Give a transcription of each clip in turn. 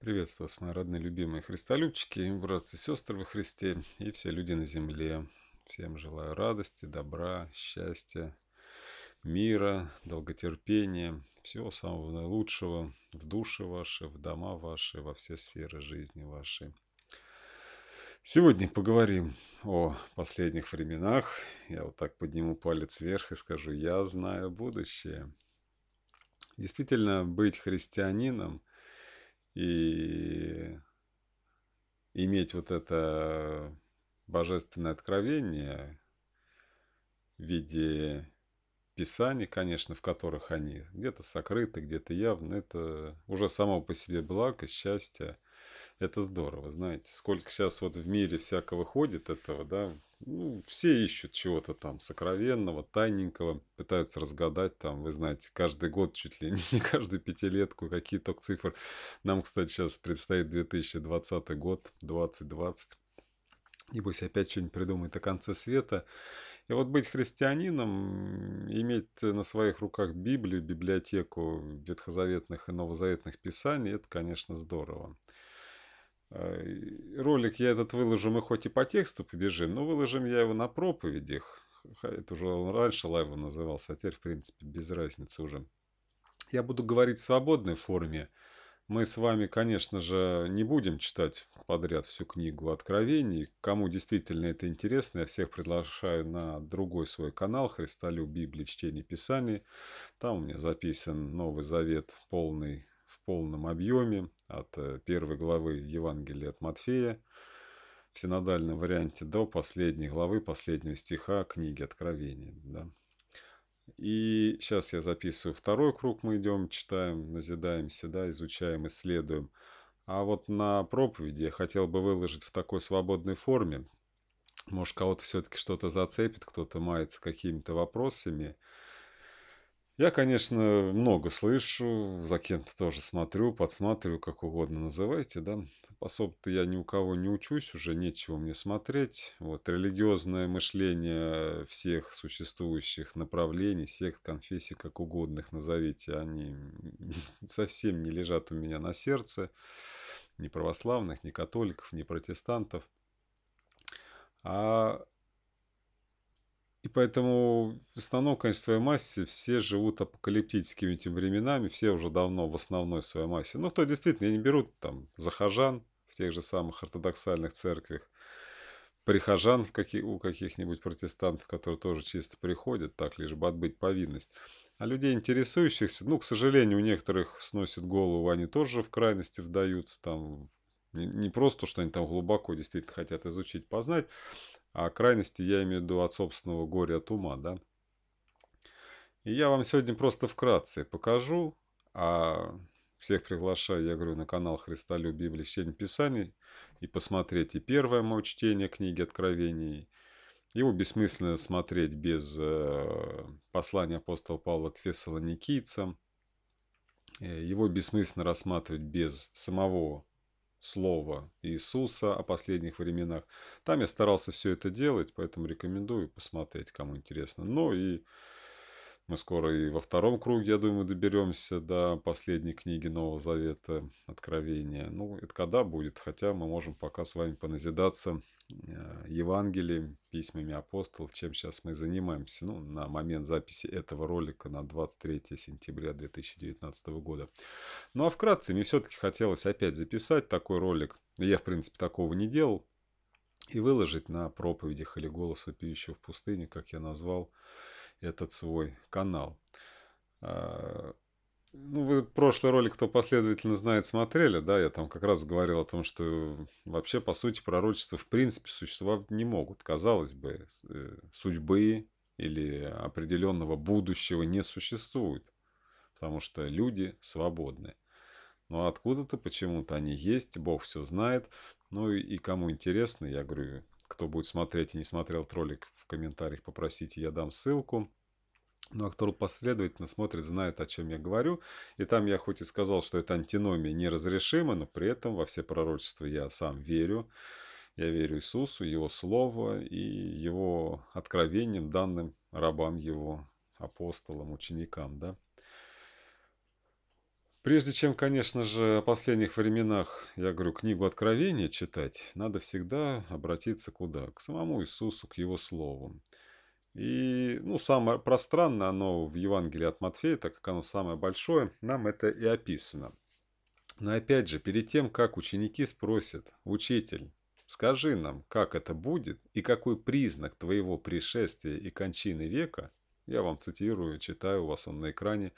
Приветствую вас, мои родные, любимые христолюбчики, братцы и сестры во Христе и все люди на земле. Всем желаю радости, добра, счастья, мира, долготерпения, всего самого наилучшего в души ваши, в дома ваши, во все сферы жизни вашей. Сегодня поговорим о последних временах. Я вот так подниму палец вверх и скажу, я знаю будущее. Действительно, быть христианином и иметь вот это божественное откровение в виде писаний, конечно, в которых они где-то сокрыты, где-то явно, это уже само по себе благо, счастье. Это здорово, знаете, сколько сейчас вот в мире всякого ходит этого, да, ну, все ищут чего-то там сокровенного, тайненького, пытаются разгадать там, вы знаете, каждый год, чуть ли не каждую пятилетку, какие только цифры. Нам, кстати, сейчас предстоит 2020 год, 2020. И пусть опять что-нибудь придумает о конце света. И вот быть христианином, иметь на своих руках Библию, библиотеку ветхозаветных и новозаветных писаний, это, конечно, здорово. Э, ролик я этот выложу, мы хоть и по тексту побежим, но выложим я его на проповедях. Это уже он раньше лайвом назывался, а теперь, в принципе, без разницы уже. Я буду говорить в свободной форме. Мы с вами, конечно же, не будем читать подряд всю книгу Откровений. Кому действительно это интересно, я всех приглашаю на другой свой канал «Христолюб. Библия. Чтение. Писаний. Там у меня записан Новый Завет, полный полном объеме от э, первой главы Евангелия от Матфея в синодальном варианте до последней главы, последнего стиха книги Откровения. Да. И сейчас я записываю второй круг, мы идем, читаем, назидаемся, да, изучаем, исследуем. А вот на проповеди я хотел бы выложить в такой свободной форме. Может, кого-то все-таки что-то зацепит, кто-то мается какими-то вопросами. Я, конечно, много слышу, за кем-то тоже смотрю, подсматриваю, как угодно называйте, да. Особо-то я ни у кого не учусь, уже нечего мне смотреть. Вот, религиозное мышление всех существующих направлений, сект, конфессий, как угодно их назовите, они совсем не лежат у меня на сердце. Ни православных, ни католиков, ни протестантов. А и поэтому в основном, конечно, в своей массе все живут апокалиптическими этими временами, все уже давно в основной своей массе. Ну, кто действительно, не берут там захожан в тех же самых ортодоксальных церквях, прихожан в каких, у каких-нибудь протестантов, которые тоже чисто приходят, так лишь бы отбыть повинность. А людей, интересующихся, ну, к сожалению, у некоторых сносят голову, они тоже в крайности вдаются там, не, не просто, что они там глубоко действительно хотят изучить, познать, а крайности я имею в виду от собственного горя от ума, да? И я вам сегодня просто вкратце покажу, а всех приглашаю, я говорю, на канал Христолюбие Библии, чтение Писаний, и посмотреть и первое мое чтение книги Откровений, его бессмысленно смотреть без э, послания апостола Павла к фессалоникийцам. Э, его бессмысленно рассматривать без самого слова Иисуса о последних временах. Там я старался все это делать, поэтому рекомендую посмотреть, кому интересно. Ну и мы скоро и во втором круге, я думаю, доберемся до последней книги Нового Завета Откровения. Ну, это когда будет, хотя мы можем пока с вами поназидаться а, Евангелием, письмами апостолов, чем сейчас мы занимаемся. Ну, на момент записи этого ролика на 23 сентября 2019 года. Ну, а вкратце, мне все-таки хотелось опять записать такой ролик. Я, в принципе, такого не делал. И выложить на проповедях или голосу пьющего в пустыне, как я назвал этот свой канал. А, ну, вы прошлый ролик, кто последовательно знает, смотрели, да, я там как раз говорил о том, что вообще, по сути, пророчества в принципе существовать не могут. Казалось бы, э, судьбы или определенного будущего не существует, потому что люди свободны. Но ну, а откуда-то почему-то они есть, Бог все знает. Ну и кому интересно, я говорю, кто будет смотреть и не смотрел ролик, в комментариях попросите, я дам ссылку. Но ну, а кто последовательно смотрит, знает, о чем я говорю. И там я хоть и сказал, что эта антиномия неразрешима, но при этом во все пророчества я сам верю. Я верю Иисусу, Его Слову и Его откровениям, данным рабам Его, апостолам, ученикам. Да? Прежде чем, конечно же, о последних временах, я говорю, книгу Откровения читать, надо всегда обратиться куда? К самому Иисусу, к Его Слову. И, ну, самое пространное оно в Евангелии от Матфея, так как оно самое большое, нам это и описано. Но опять же, перед тем, как ученики спросят, «Учитель, скажи нам, как это будет и какой признак твоего пришествия и кончины века – я вам цитирую, читаю, у вас он на экране.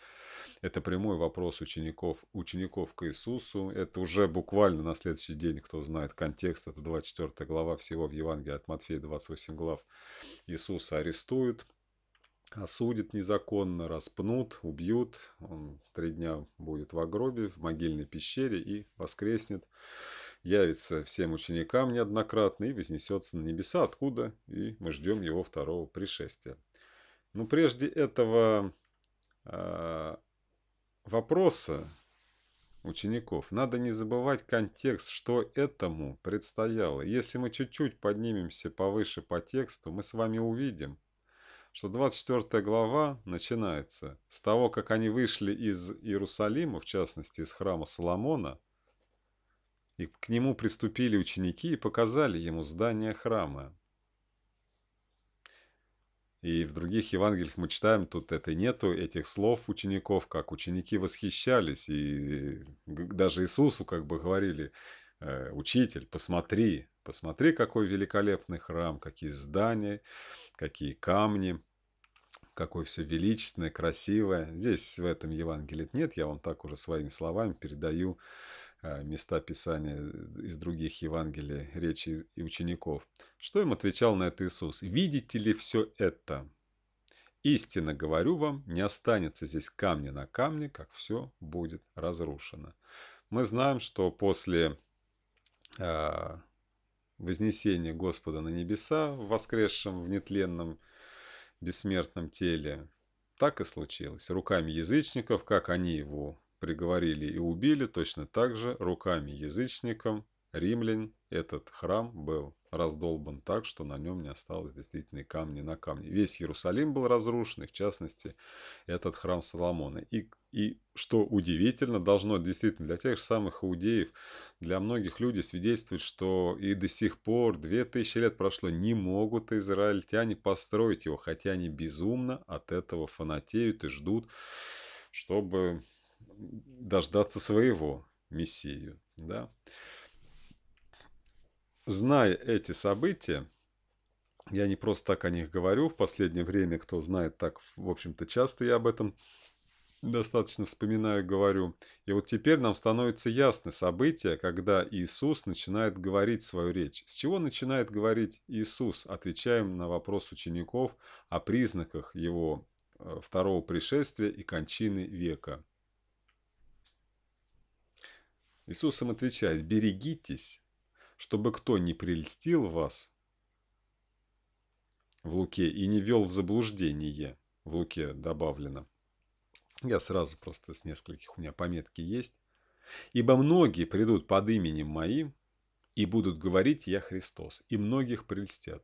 Это прямой вопрос учеников, учеников к Иисусу. Это уже буквально на следующий день, кто знает контекст, это 24 глава всего в Евангелии от Матфея, 28 глав. Иисуса арестуют, осудят незаконно, распнут, убьют. Он три дня будет в гробе, в могильной пещере и воскреснет явится всем ученикам неоднократно и вознесется на небеса, откуда и мы ждем его второго пришествия. Но прежде этого э, вопроса учеников надо не забывать контекст, что этому предстояло. Если мы чуть-чуть поднимемся повыше по тексту, мы с вами увидим, что 24 глава начинается с того, как они вышли из Иерусалима, в частности из храма Соломона, и к нему приступили ученики и показали ему здание храма. И в других Евангелиях мы читаем, тут это нету этих слов учеников, как ученики восхищались, и даже Иисусу как бы говорили, э, учитель, посмотри, посмотри, какой великолепный храм, какие здания, какие камни, какое все величественное, красивое. Здесь в этом Евангелии нет, я вам так уже своими словами передаю а, места Писания э, из других Евангелий, речи и учеников. Что им отвечал на это Иисус? «Видите ли все это? Истинно говорю вам, не останется здесь камня на камне, как все будет разрушено». Мы знаем, что после а, вознесения Господа на небеса, воскресшем в нетленном бессмертном теле, так и случилось. Руками язычников, как они его приговорили и убили точно так же руками язычникам римлян. Этот храм был раздолбан так, что на нем не осталось действительно камни на камне. Весь Иерусалим был разрушен, и в частности этот храм Соломона. И, и что удивительно, должно действительно для тех же самых иудеев, для многих людей свидетельствовать, что и до сих пор, 2000 лет прошло, не могут израильтяне построить его, хотя они безумно от этого фанатеют и ждут, чтобы дождаться своего Мессию. Да? Зная эти события, я не просто так о них говорю, в последнее время, кто знает так, в общем-то, часто я об этом достаточно вспоминаю, говорю. И вот теперь нам становится ясно событие, когда Иисус начинает говорить свою речь. С чего начинает говорить Иисус? Отвечаем на вопрос учеников о признаках его э, второго пришествия и кончины века. Иисус им отвечает, берегитесь, чтобы кто не прельстил вас в Луке и не вел в заблуждение, в Луке добавлено. Я сразу просто с нескольких у меня пометки есть. Ибо многие придут под именем моим и будут говорить «Я Христос», и многих прельстят.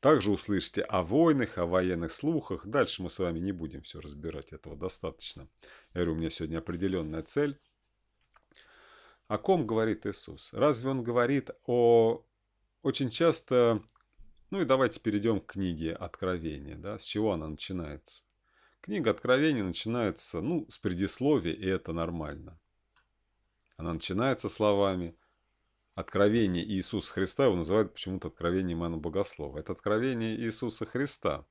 Также услышите о войнах, о военных слухах. Дальше мы с вами не будем все разбирать, этого достаточно. Я говорю, у меня сегодня определенная цель. О ком говорит Иисус? Разве он говорит о... Очень часто... Ну и давайте перейдем к книге Откровения. Да? С чего она начинается? Книга Откровения начинается, ну, с предисловия, и это нормально. Она начинается словами «Откровение Иисуса Христа». Его называют почему-то «Откровение Иоанна Богослова». Это «Откровение Иисуса Христа»,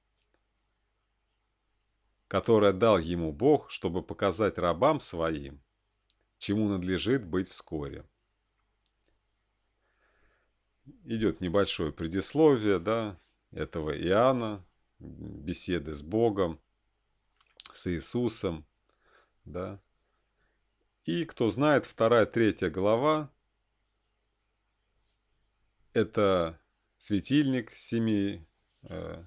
которое дал ему Бог, чтобы показать рабам своим – чему надлежит быть вскоре. Идет небольшое предисловие да, этого Иоанна, беседы с Богом, с Иисусом. Да. И, кто знает, вторая, третья глава – это светильник с семи э,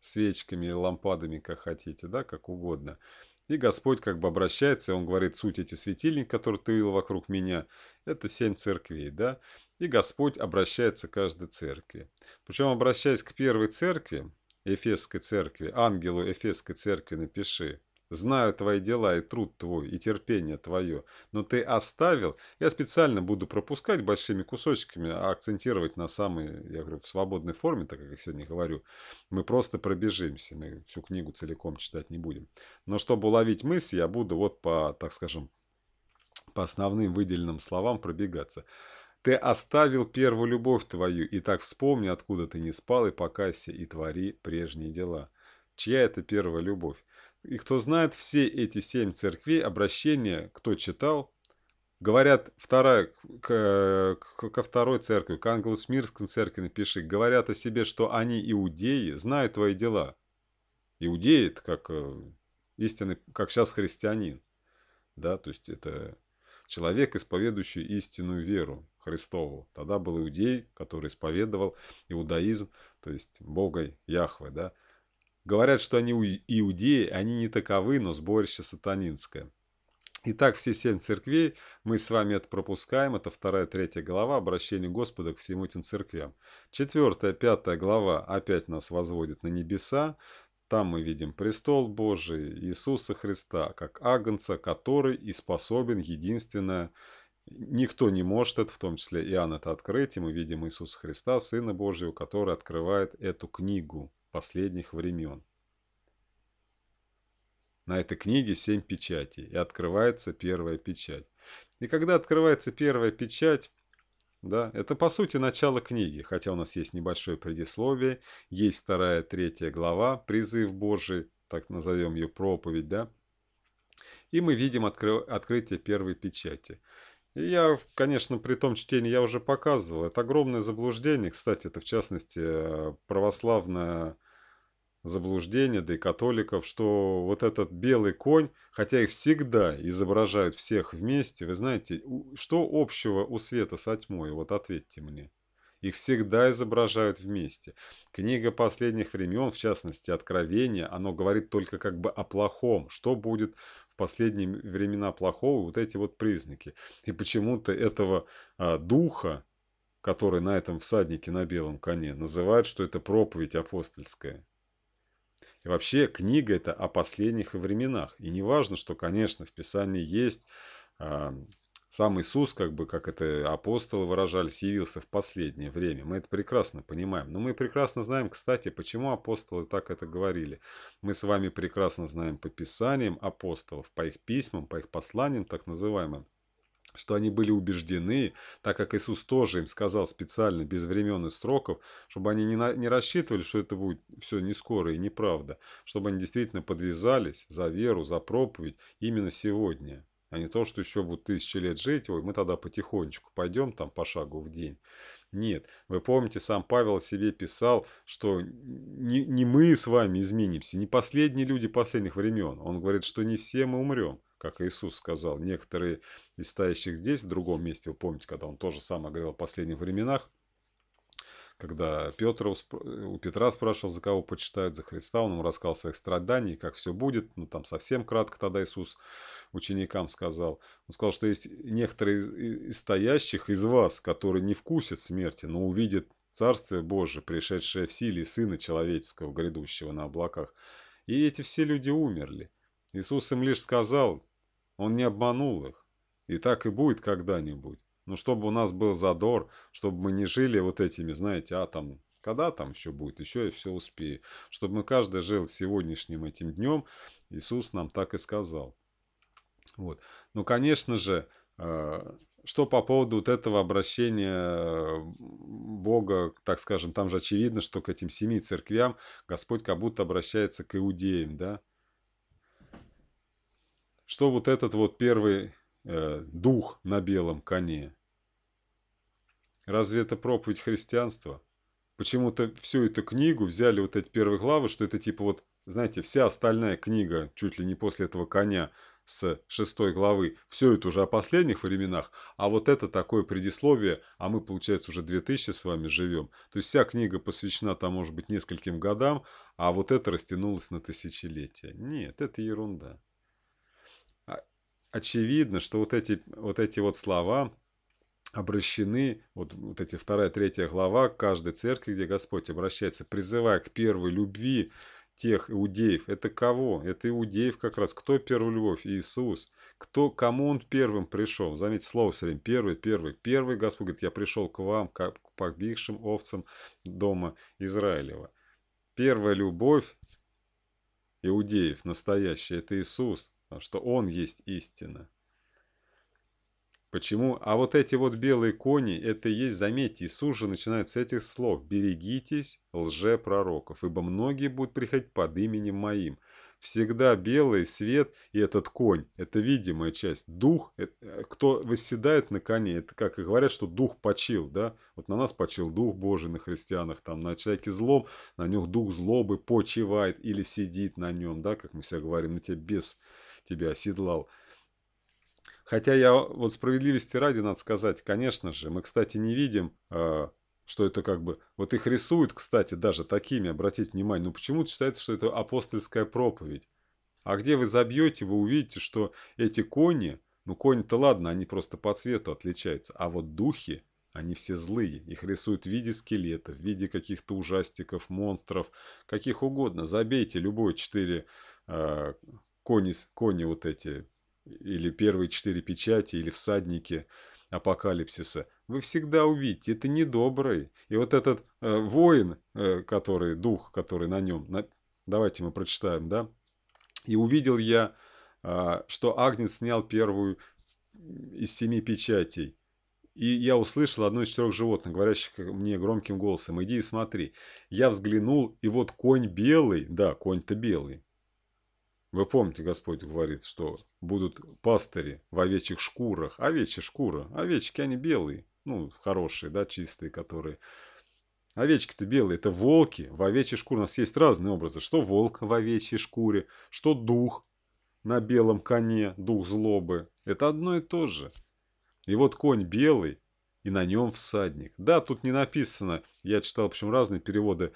свечками, лампадами, как хотите, да, как угодно – и Господь как бы обращается, и Он говорит, суть эти светильник, который ты видел вокруг меня, это семь церквей, да? И Господь обращается к каждой церкви. Причем, обращаясь к первой церкви, Эфесской церкви, ангелу Эфесской церкви напиши, Знаю твои дела и труд твой, и терпение твое. Но ты оставил. Я специально буду пропускать большими кусочками, а акцентировать на самой, я говорю, в свободной форме, так как я сегодня говорю. Мы просто пробежимся, мы всю книгу целиком читать не будем. Но чтобы уловить мысль, я буду вот по, так скажем, по основным выделенным словам пробегаться. Ты оставил первую любовь твою, и так вспомни, откуда ты не спал, и покайся, и твори прежние дела. Чья это первая любовь? И кто знает все эти семь церквей, обращения, кто читал, говорят вторая, к, к, ко второй церкви, к англосмирской церкви напиши, говорят о себе, что они иудеи, знают твои дела. Иудеи, как э, истинный, как сейчас христианин. Да, то есть это человек, исповедующий истинную веру Христову. Тогда был иудей, который исповедовал иудаизм, то есть Бога Яхве, да. Говорят, что они иудеи, они не таковы, но сборище сатанинское. Итак, все семь церквей, мы с вами это пропускаем, это вторая, третья глава, обращение Господа к всем этим церквям. Четвертая, пятая глава опять нас возводит на небеса, там мы видим престол Божий, Иисуса Христа, как агнца, который и способен единственное Никто не может это, в том числе Иоанн это открыть, и мы видим Иисуса Христа, Сына Божьего, который открывает эту книгу последних времен. На этой книге семь печатей, и открывается первая печать. И когда открывается первая печать, да, это по сути начало книги, хотя у нас есть небольшое предисловие, есть вторая, третья глава, призыв Божий, так назовем ее проповедь, да, и мы видим откры... открытие первой печати. Я, конечно, при том чтении я уже показывал. Это огромное заблуждение. Кстати, это в частности э, православное заблуждение, да и католиков, что вот этот белый конь, хотя их всегда изображают всех вместе, вы знаете, что общего у света со тьмой? Вот ответьте мне. Их всегда изображают вместе. Книга последних времен, в частности Откровение, оно говорит только как бы о плохом, что будет последние времена плохого вот эти вот признаки. И почему-то этого а, духа, который на этом всаднике на белом коне, называют, что это проповедь апостольская. И вообще книга это о последних временах. И не важно, что, конечно, в Писании есть а, сам Иисус, как бы, как это апостолы выражались, явился в последнее время. Мы это прекрасно понимаем. Но мы прекрасно знаем, кстати, почему апостолы так это говорили. Мы с вами прекрасно знаем по писаниям апостолов, по их письмам, по их посланиям так называемым, что они были убеждены, так как Иисус тоже им сказал специально, без времен и сроков, чтобы они не, на, не рассчитывали, что это будет все не скоро и неправда, чтобы они действительно подвязались за веру, за проповедь именно сегодня а не то, что еще будут тысячи лет жить, ой, мы тогда потихонечку пойдем там по шагу в день. Нет, вы помните, сам Павел себе писал, что не, не мы с вами изменимся, не последние люди последних времен. Он говорит, что не все мы умрем, как Иисус сказал. Некоторые из стоящих здесь, в другом месте, вы помните, когда он тоже сам говорил о последних временах, когда Петр э, у Петра спрашивал, за кого почитают, за Христа, он ему рассказал о своих страданиях, как все будет, ну там совсем кратко тогда Иисус ученикам сказал. Он сказал, что есть некоторые из стоящих из вас, которые не вкусят смерти, но увидят Царствие Божие, пришедшее в силе Сына Человеческого, грядущего на облаках. И эти все люди умерли. Иисус им лишь сказал, Он не обманул их, и так и будет когда-нибудь. Но чтобы у нас был задор, чтобы мы не жили вот этими, знаете, а там когда там еще будет, еще и все успею. Чтобы мы каждый жил сегодняшним этим днем, Иисус нам так и сказал. Вот. Ну, конечно же, э, что по поводу вот этого обращения Бога, так скажем, там же очевидно, что к этим семи церквям Господь как будто обращается к иудеям, да? Что вот этот вот первый э, дух на белом коне – Разве это проповедь христианства? Почему-то всю эту книгу взяли вот эти первые главы, что это типа вот, знаете, вся остальная книга, чуть ли не после этого коня, с шестой главы, все это уже о последних временах, а вот это такое предисловие, а мы, получается, уже 2000 с вами живем. То есть вся книга посвящена там, может быть, нескольким годам, а вот это растянулось на тысячелетия. Нет, это ерунда. А, очевидно, что вот эти вот, эти вот слова обращены, вот, вот эти вторая, третья глава, каждой церкви, где Господь обращается, призывая к первой любви тех иудеев. Это кого? Это иудеев как раз. Кто первая любовь? Иисус. Кто, кому он первым пришел? Заметьте, слово все время первый, первый. Первый Господь говорит, я пришел к вам, как к погибшим овцам дома Израилева. Первая любовь иудеев настоящая – это Иисус, что Он есть истина. Почему? А вот эти вот белые кони, это и есть, заметьте, Иисус уже начинает с этих слов. Берегитесь лжепророков, ибо многие будут приходить под именем моим. Всегда белый свет и этот конь, это видимая часть. Дух, это, э, кто восседает на коне, это как и говорят, что дух почил, да? Вот на нас почил дух Божий, на христианах, там на человеке злом, на нем дух злобы почивает или сидит на нем, да, как мы все говорим, на тебя без тебя оседлал. Хотя я, вот справедливости ради, надо сказать, конечно же, мы, кстати, не видим, а, что это как бы... Вот их рисуют, кстати, даже такими, обратите внимание, но почему-то считается, что это апостольская проповедь. А где вы забьете, вы увидите, что эти кони, ну кони-то ладно, они просто по цвету отличаются, а вот духи, они все злые. Их рисуют в виде скелетов, в виде каких-то ужастиков, монстров, каких угодно. Забейте любое четыре э, кони, кони вот эти или первые четыре печати, или всадники апокалипсиса, вы всегда увидите, это недобрый. И вот этот э, воин, э, который, дух, который на нем, на... давайте мы прочитаем, да? «И увидел я, э, что Агнец снял первую из семи печатей, и я услышал одно из четырех животных, говорящих мне громким голосом, «Иди и смотри». Я взглянул, и вот конь белый, да, конь-то белый, вы помните, Господь говорит, что будут пастыри в овечьих шкурах. Овечья шкура. Овечки, они белые. Ну, хорошие, да, чистые, которые... Овечки-то белые, это волки в овечьей шкуре. У нас есть разные образы. Что волк в овечьей шкуре, что дух на белом коне, дух злобы. Это одно и то же. И вот конь белый, и на нем всадник. Да, тут не написано, я читал, в общем, разные переводы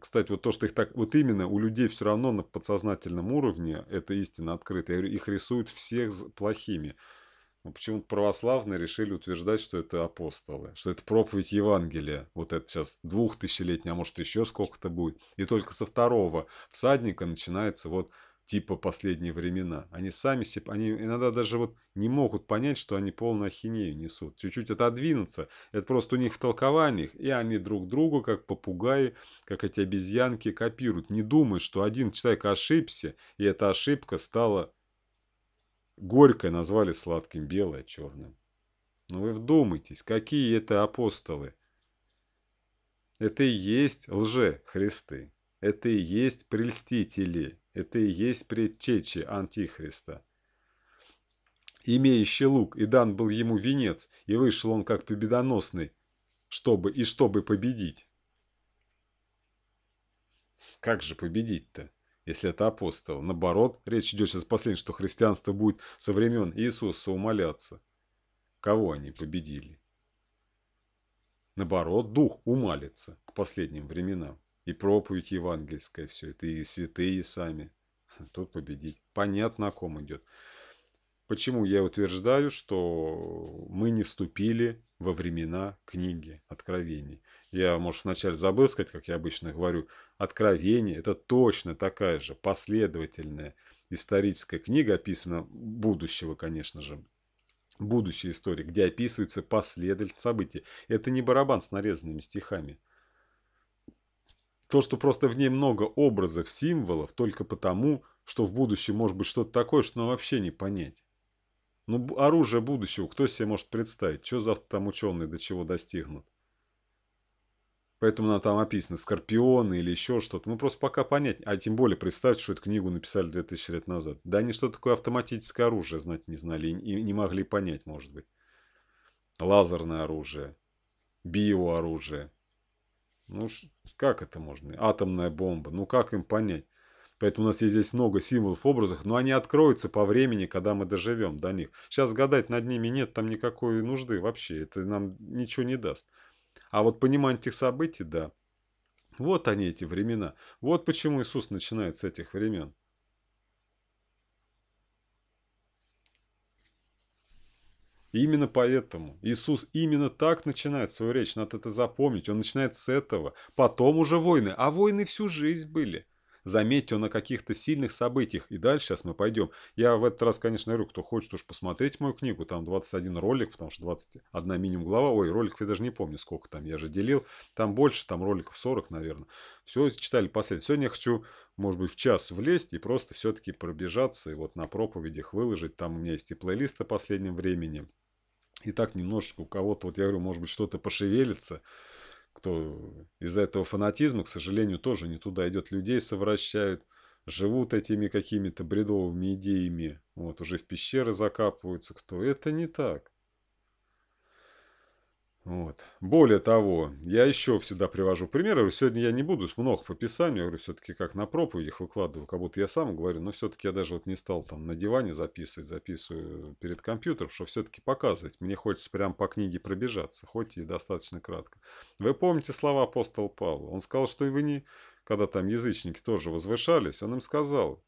кстати, вот то, что их так, вот именно у людей все равно на подсознательном уровне, это истина открытая, их рисуют всех плохими. Но почему-то православные решили утверждать, что это апостолы, что это проповедь Евангелия. Вот это сейчас двухтысячелетняя, а может еще сколько-то будет. И только со второго всадника начинается вот типа «Последние времена». Они сами себе, они иногда даже вот не могут понять, что они полную ахинею несут. Чуть-чуть отодвинуться. Это просто у них в толкованиях. И они друг другу, как попугаи, как эти обезьянки, копируют. Не думай, что один человек ошибся, и эта ошибка стала горькой, назвали сладким, белое, черным. Но ну вы вдумайтесь, какие это апостолы. Это и есть лже-христы. Это и есть прельстители. Это и есть предтечи Антихриста. Имеющий лук, и дан был ему венец, и вышел он как победоносный, чтобы и чтобы победить. Как же победить-то, если это апостол? Наоборот, речь идет сейчас последнее, что христианство будет со времен Иисуса умоляться. Кого они победили? Наоборот, дух умалится к последним временам и проповедь евангельская все это, и святые сами. Тут победить. Понятно, о ком идет. Почему я утверждаю, что мы не вступили во времена книги Откровений? Я, может, вначале забыл сказать, как я обычно говорю, Откровение – это точно такая же последовательная историческая книга, описана будущего, конечно же, будущей истории, где описываются последовательные события Это не барабан с нарезанными стихами – то, что просто в ней много образов, символов, только потому, что в будущем может быть что-то такое, что нам вообще не понять. Ну, оружие будущего, кто себе может представить, что завтра там ученые до чего достигнут? Поэтому она там описана, скорпионы или еще что-то. Мы просто пока понять, а тем более представьте, что эту книгу написали 2000 лет назад. Да они что такое автоматическое оружие знать не знали и не могли понять, может быть. Лазерное оружие, биооружие, ну как это можно? Атомная бомба. Ну как им понять? Поэтому у нас есть здесь много символов, образов, но они откроются по времени, когда мы доживем до них. Сейчас гадать над ними нет там никакой нужды вообще, это нам ничего не даст. А вот понимание этих событий, да. Вот они, эти времена. Вот почему Иисус начинает с этих времен. именно поэтому Иисус именно так начинает свою речь, надо это запомнить. Он начинает с этого. Потом уже войны. А войны всю жизнь были. Заметьте, он о каких-то сильных событиях. И дальше сейчас мы пойдем. Я в этот раз, конечно, говорю, кто хочет уж посмотреть мою книгу, там 21 ролик, потому что 21 минимум глава. Ой, роликов я даже не помню, сколько там, я же делил. Там больше, там роликов 40, наверное. Все читали последний. Сегодня я хочу, может быть, в час влезть и просто все-таки пробежаться и вот на проповедях выложить. Там у меня есть и плейлисты последним временем. И так немножечко у кого-то, вот я говорю, может быть, что-то пошевелится, кто из-за этого фанатизма, к сожалению, тоже не туда идет, людей совращают, живут этими какими-то бредовыми идеями, вот уже в пещеры закапываются, кто это не так. Вот. Более того, я еще всегда привожу примеры. Сегодня я не буду с много в описании, говорю, все-таки как на проповедь их выкладываю, как будто я сам говорю, но все-таки я даже вот не стал там на диване записывать, записываю перед компьютером, что все-таки показывать. Мне хочется прям по книге пробежаться, хоть и достаточно кратко. Вы помните слова апостола Павла? Он сказал, что и вы не, когда там язычники тоже возвышались, он им сказал,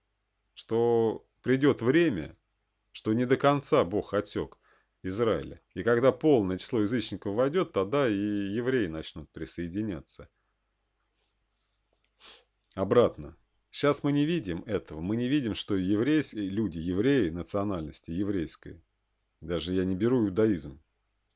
что придет время, что не до конца Бог отек – Израиля. И когда полное число язычников войдет, тогда и евреи начнут присоединяться. Обратно. Сейчас мы не видим этого. Мы не видим, что еврейские люди, евреи национальности, еврейской. Даже я не беру иудаизм.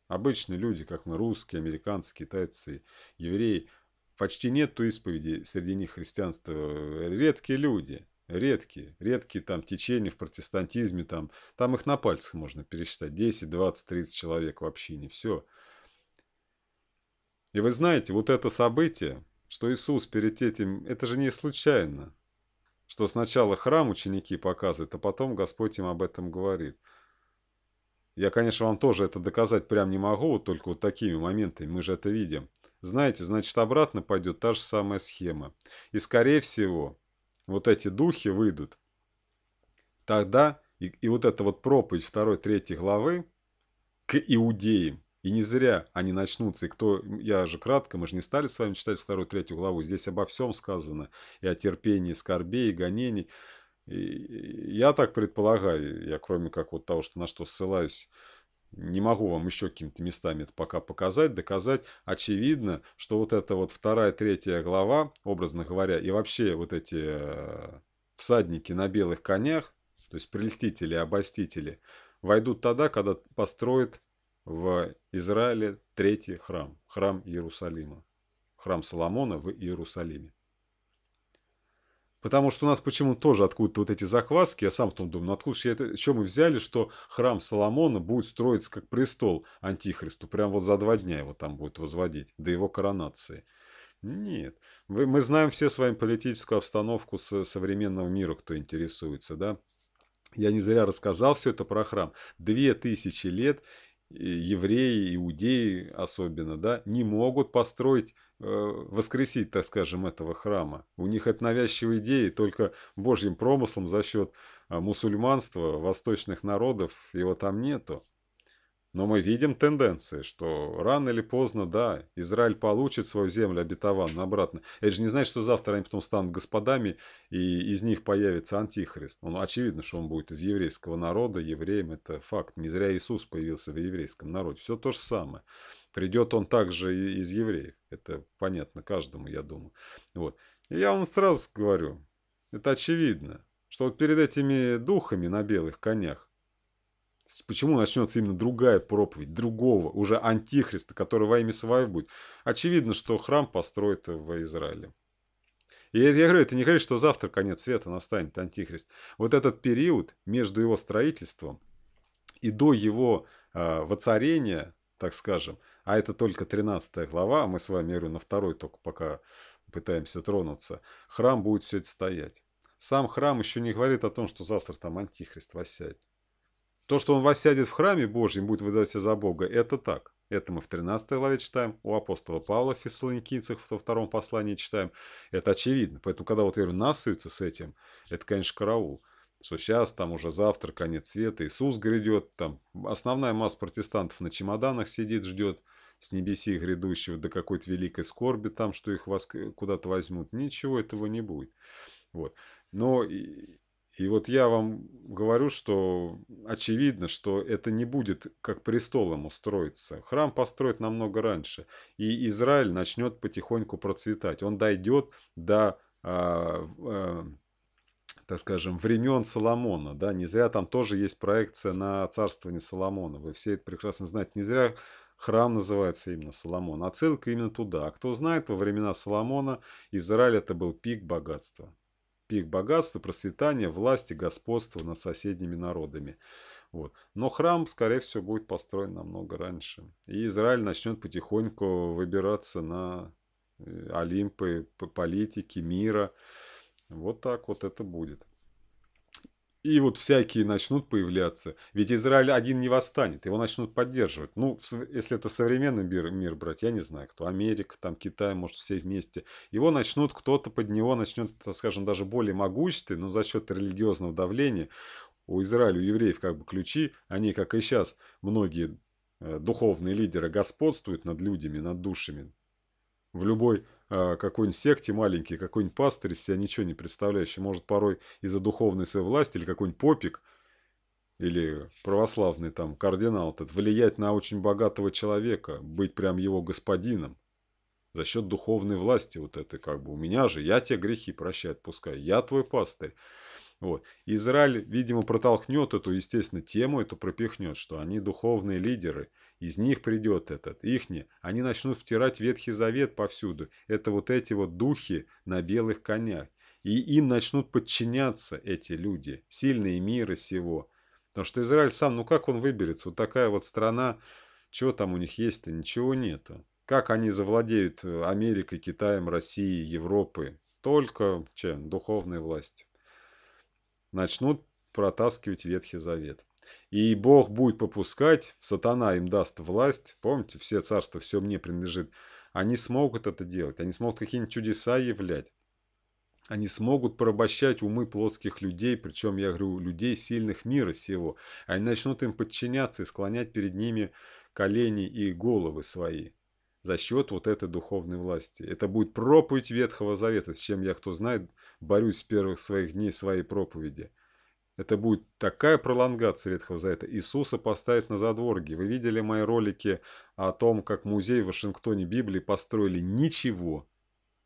Обычные люди, как мы, русские, американцы, китайцы, евреи, почти нет той исповеди среди них христианства. Редкие люди – Редкие, редкие там течения в протестантизме, там, там их на пальцах можно пересчитать. 10, 20, 30 человек вообще не все. И вы знаете, вот это событие, что Иисус перед этим, это же не случайно, что сначала храм ученики показывают, а потом Господь им об этом говорит. Я, конечно, вам тоже это доказать прям не могу, только вот такими моментами мы же это видим. Знаете, значит, обратно пойдет та же самая схема. И, скорее всего, вот эти духи выйдут, тогда и, и вот эта вот проповедь второй 3 главы к иудеям, и не зря они начнутся. И кто, я же кратко, мы же не стали с вами читать вторую, третью главу. Здесь обо всем сказано. И о терпении, и скорбе, и И я так предполагаю, я кроме как вот того, что на что ссылаюсь не могу вам еще какими-то местами это пока показать, доказать. Очевидно, что вот эта вот вторая, третья глава, образно говоря, и вообще вот эти э, всадники на белых конях, то есть прелестители, обостители, войдут тогда, когда построят в Израиле третий храм, храм Иерусалима, храм Соломона в Иерусалиме. Потому что у нас почему-то тоже откуда-то вот эти захватки, я сам потом думаю, ну откуда же это, еще мы взяли, что храм Соломона будет строиться как престол Антихристу, прям вот за два дня его там будет возводить, до его коронации. Нет. мы знаем все с вами политическую обстановку со, современного мира, кто интересуется, да? Я не зря рассказал все это про храм. Две тысячи лет евреи, иудеи особенно, да, не могут построить, э, воскресить, так скажем, этого храма. У них это навязчивая идея только божьим промыслом за счет а, мусульманства, восточных народов, его там нету. Но мы видим тенденции, что рано или поздно, да, Израиль получит свою землю обетованную обратно. Это же не значит, что завтра они потом станут господами, и из них появится антихрист. Он, ну, очевидно, что он будет из еврейского народа, евреем это факт. Не зря Иисус появился в еврейском народе. Все то же самое. Придет он также из евреев. Это понятно каждому, я думаю. Вот. И я вам сразу говорю, это очевидно, что вот перед этими духами на белых конях почему начнется именно другая проповедь, другого, уже антихриста, который во имя свое будет, очевидно, что храм построит во Израиле. И я говорю, это не говорит, что завтра конец света настанет, антихрист. Вот этот период между его строительством и до его э, воцарения, так скажем, а это только 13 глава, а мы с вами, я говорю, на второй только пока пытаемся тронуться, храм будет все это стоять. Сам храм еще не говорит о том, что завтра там антихрист воссядет. То, что он воссядет в храме Божьем, будет выдать себя за Бога, это так. Это мы в 13 главе читаем, у апостола Павла в Фессалоникийцах во втором послании читаем. Это очевидно. Поэтому, когда вот, я говорю, с этим, это, конечно, караул. Что сейчас, там уже завтра, конец света, Иисус грядет, там основная масса протестантов на чемоданах сидит, ждет с небеси грядущего до какой-то великой скорби там, что их вас куда-то возьмут. Ничего этого не будет. Вот. Но и вот я вам говорю, что очевидно, что это не будет как престолом устроиться. Храм построят намного раньше. И Израиль начнет потихоньку процветать. Он дойдет до... Э, э, так скажем, времен Соломона. Да? Не зря там тоже есть проекция на царствование Соломона. Вы все это прекрасно знаете. Не зря храм называется именно Соломон. Отсылка а именно туда. А кто знает, во времена Соломона Израиль это был пик богатства пик богатства, процветания, власти, господства над соседними народами. Вот. Но храм, скорее всего, будет построен намного раньше. И Израиль начнет потихоньку выбираться на э, Олимпы политики мира. Вот так вот это будет. И вот всякие начнут появляться. Ведь Израиль один не восстанет, его начнут поддерживать. Ну, если это современный мир, мир брать, я не знаю, кто. Америка, там Китай, может, все вместе. Его начнут, кто-то под него начнет, скажем, даже более могущественный, но за счет религиозного давления. У Израиля, у евреев как бы ключи, они, как и сейчас, многие э, духовные лидеры господствуют над людьми, над душами. В любой а, какой-нибудь секте маленький, какой-нибудь пастырь из себя ничего не представляющий, может, порой из-за духовной своей власти или какой-нибудь попик, или православный там кардинал этот, влиять на очень богатого человека, быть прям его господином за счет духовной власти вот этой, как бы у меня же, я тебе грехи прощай, отпускай, я твой пастырь. Вот. Израиль, видимо, протолкнет эту, естественно, тему, эту пропихнет, что они духовные лидеры, из них придет этот, ихне. Они начнут втирать Ветхий Завет повсюду. Это вот эти вот духи на белых конях. И им начнут подчиняться эти люди, сильные мира сего. Потому что Израиль сам, ну как он выберется? Вот такая вот страна, чего там у них есть-то? Ничего нету. Как они завладеют э, Америкой, Китаем, Россией, Европой? Только чем? Духовной властью начнут протаскивать Ветхий Завет. И Бог будет попускать, сатана им даст власть, помните, все царства, все мне принадлежит. Они смогут это делать, они смогут какие-нибудь чудеса являть. Они смогут порабощать умы плотских людей, причем, я говорю, людей сильных мира сего. Они начнут им подчиняться и склонять перед ними колени и головы свои за счет вот этой духовной власти. Это будет проповедь Ветхого Завета, с чем я, кто знает, борюсь с первых своих дней своей проповеди. Это будет такая пролонгация Ветхого Завета. Иисуса поставят на задворги. Вы видели мои ролики о том, как музей в Вашингтоне Библии построили ничего,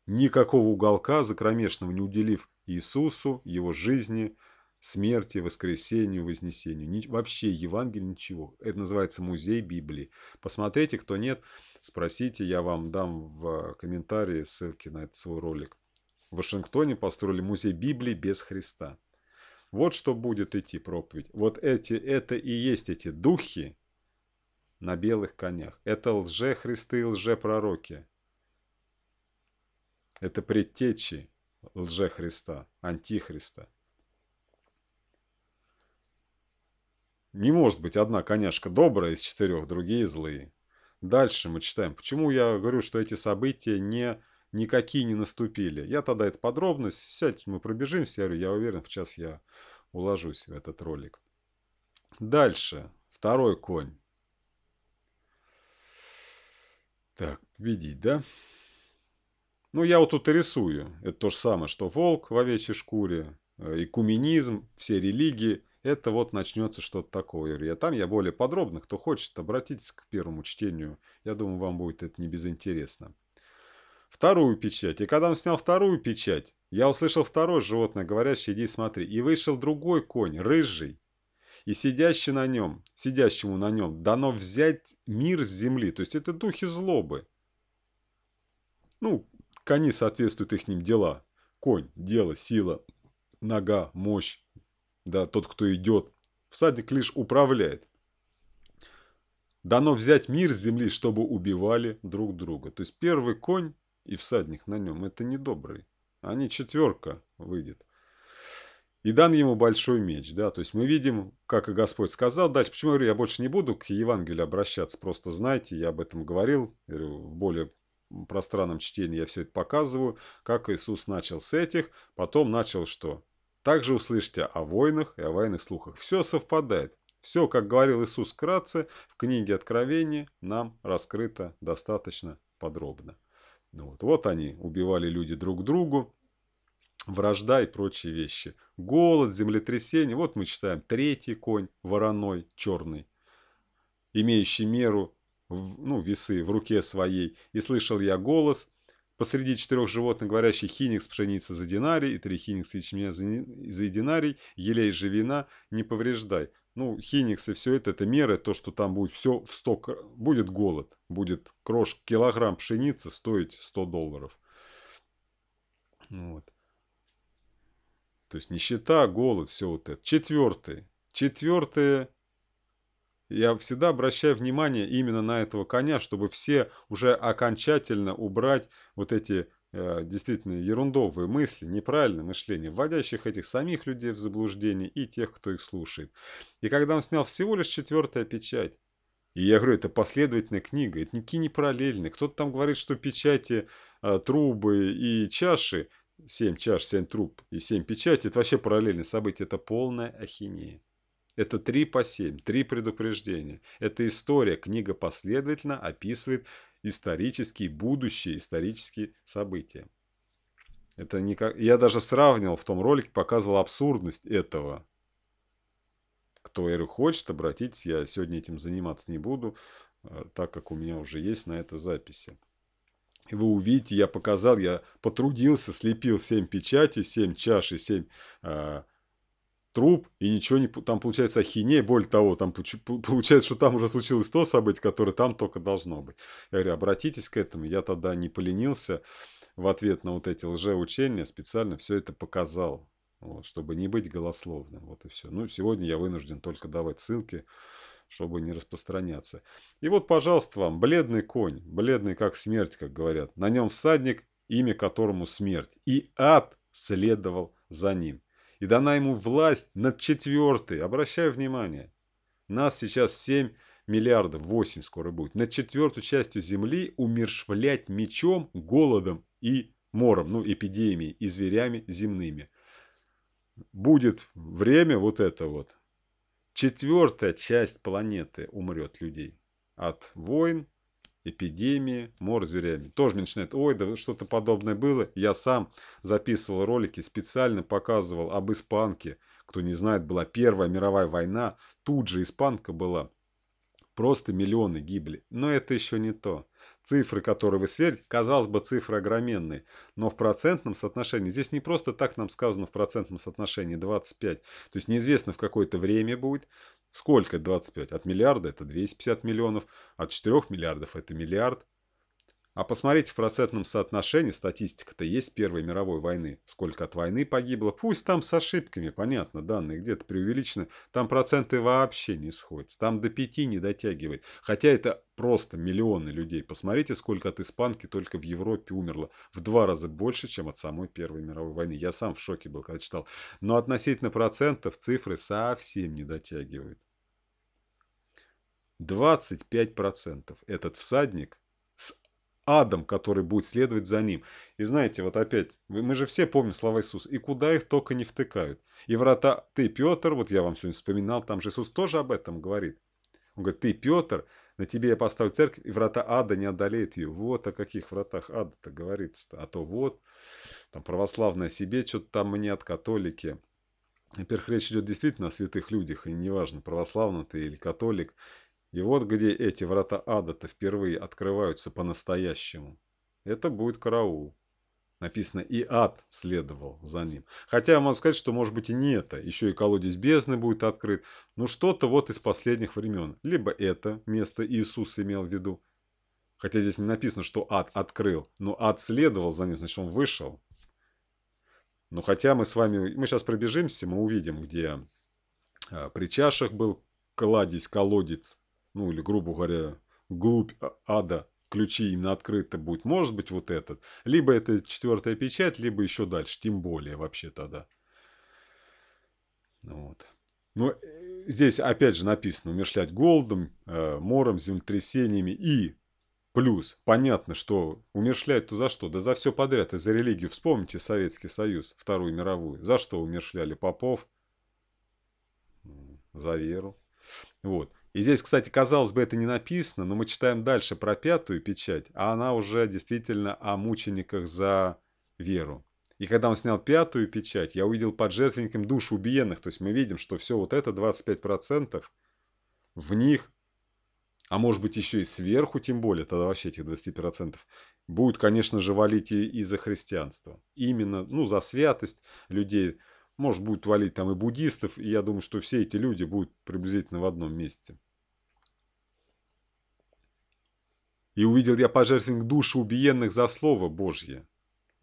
никакого уголка закромешного, не уделив Иисусу, его жизни, смерти, воскресению, вознесению. Ни, вообще Евангелие ничего. Это называется музей Библии. Посмотрите, кто нет. Спросите, я вам дам в э, комментарии ссылки на этот свой ролик. В Вашингтоне построили музей Библии без Христа. Вот что будет идти проповедь. Вот эти, это и есть эти духи на белых конях. Это лже-христы и лже-пророки. Это предтечи лже-христа, антихриста. Не может быть одна коняшка добрая из четырех, другие злые. Дальше мы читаем. Почему я говорю, что эти события не, никакие не наступили? Я тогда это подробно, сядьте, мы пробежимся, я уверен, в час я уложусь в этот ролик. Дальше. Второй конь. Так, победить, да? Ну, я вот тут и рисую. Это то же самое, что волк в овечьей шкуре, экуменизм, все религии – это вот начнется что-то такое. Я там я более подробно. Кто хочет, обратитесь к первому чтению. Я думаю, вам будет это не безинтересно. Вторую печать. И когда он снял вторую печать, я услышал второе животное, говорящее, иди смотри. И вышел другой конь, рыжий. И сидящий на нем, сидящему на нем, дано взять мир с земли. То есть это духи злобы. Ну, кони соответствуют их ним дела. Конь, дело, сила, нога, мощь да, тот, кто идет. Всадник лишь управляет. Дано взять мир с земли, чтобы убивали друг друга. То есть первый конь и всадник на нем – это а не Они четверка выйдет. И дан ему большой меч, да, то есть мы видим, как и Господь сказал, дальше, почему я говорю, я больше не буду к Евангелию обращаться, просто знайте, я об этом говорил, в более пространном чтении я все это показываю, как Иисус начал с этих, потом начал что? Также услышите о войнах и о военных слухах. Все совпадает. Все, как говорил Иисус вкратце, в книге Откровения нам раскрыто достаточно подробно. Ну вот, вот они, убивали люди друг другу, вражда и прочие вещи. Голод, землетрясение. Вот мы читаем третий конь, вороной, черный, имеющий меру, ну, весы в руке своей. И слышал я голос Посреди четырех животных, говорящих хиникс пшеница за динарий и три хиникса ячменя за, за динарий, елей живина, не повреждай. Ну, хиникс и все это, это меры, то, что там будет все в 100, будет голод, будет крош, килограмм пшеницы стоить 100 долларов. Ну вот. То есть нищета, голод, все вот это. Четвертое. Четвертое я всегда обращаю внимание именно на этого коня, чтобы все уже окончательно убрать вот эти э, действительно ерундовые мысли, неправильное мышление, вводящих этих самих людей в заблуждение и тех, кто их слушает. И когда он снял всего лишь четвертая печать, и я говорю, это последовательная книга, это никакие не параллельные. Кто-то там говорит, что печати, э, трубы и чаши, семь чаш, семь труб и семь печати, это вообще параллельные события, это полная ахинея. Это три по семь, три предупреждения. Эта история, книга последовательно описывает исторические, будущие исторические события. Это не как Я даже сравнивал в том ролике, показывал абсурдность этого. Кто эры хочет, обратиться, я сегодня этим заниматься не буду, э, так как у меня уже есть на это записи. И вы увидите, я показал, я потрудился, слепил семь печатей, семь чаш и 7 труп, и ничего не... Там получается ахинея, более того, там получается, что там уже случилось то событие, которое там только должно быть. Я говорю, обратитесь к этому. Я тогда не поленился в ответ на вот эти лжеучения, специально все это показал, вот, чтобы не быть голословным. Вот и все. Ну, сегодня я вынужден только давать ссылки, чтобы не распространяться. И вот, пожалуйста, вам бледный конь, бледный как смерть, как говорят. На нем всадник, имя которому смерть. И ад следовал за ним и дана ему власть над четвертой. Обращаю внимание, нас сейчас 7 миллиардов, 8 скоро будет. Над четвертую частью Земли умершвлять мечом, голодом и мором, ну, эпидемией и зверями земными. Будет время вот это вот. Четвертая часть планеты умрет людей от войн, эпидемии, мор зверями. Тоже мне начинает, ой, да что-то подобное было. Я сам записывал ролики, специально показывал об испанке. Кто не знает, была Первая мировая война, тут же испанка была. Просто миллионы гибли. Но это еще не то. Цифры, которые вы сверите, казалось бы, цифры огроменные. Но в процентном соотношении, здесь не просто так нам сказано в процентном соотношении 25. То есть неизвестно, в какое-то время будет. Сколько 25? От миллиарда это 250 миллионов, от 4 миллиардов это миллиард. А посмотрите в процентном соотношении, статистика-то есть Первой мировой войны. Сколько от войны погибло, пусть там с ошибками, понятно, данные где-то преувеличены. Там проценты вообще не сходятся, там до пяти не дотягивает. Хотя это просто миллионы людей. Посмотрите, сколько от испанки только в Европе умерло. В два раза больше, чем от самой Первой мировой войны. Я сам в шоке был, когда читал. Но относительно процентов цифры совсем не дотягивают. 25% этот всадник с адом, который будет следовать за ним. И знаете, вот опять, мы же все помним слова Иисуса, и куда их только не втыкают. И врата, ты, Петр, вот я вам сегодня вспоминал, там же Иисус тоже об этом говорит. Он говорит, ты, Петр, на тебе я поставлю церковь, и врата ада не одолеет ее. Вот о каких вратах ада-то говорится-то. А то вот, там православное себе что-то там мне от католики. Во-первых, речь идет действительно о святых людях, и неважно, православный ты или католик, и вот где эти врата ада-то впервые открываются по-настоящему. Это будет караул. Написано «И ад следовал за ним». Хотя я могу сказать, что может быть и не это. Еще и колодец бездны будет открыт. Ну что-то вот из последних времен. Либо это место Иисус имел в виду. Хотя здесь не написано, что ад открыл. Но ад следовал за ним, значит он вышел. Но хотя мы с вами... Мы сейчас пробежимся, мы увидим, где а, при чашах был кладезь, колодец ну или, грубо говоря, глубь а, ада, ключи именно открыто будет, может быть, вот этот. Либо это четвертая печать, либо еще дальше, тем более вообще тогда. Ну вот. Но э, здесь опять же написано умершлять голодом, э, мором, землетрясениями и плюс. Понятно, что умершлять-то за что? Да за все подряд. И за религию. Вспомните Советский Союз, Вторую мировую. За что умершляли попов? За веру. Вот. И здесь, кстати, казалось бы, это не написано, но мы читаем дальше про пятую печать, а она уже действительно о мучениках за веру. И когда он снял пятую печать, я увидел под жертвенником душ убиенных. То есть мы видим, что все вот это 25% в них, а может быть еще и сверху, тем более, тогда вообще этих 20%, будет, конечно же, валить и, и за христианство. Именно, ну, за святость людей. Может, будет валить там и буддистов, и я думаю, что все эти люди будут приблизительно в одном месте. и увидел я пожертвенник души убиенных за слово Божье.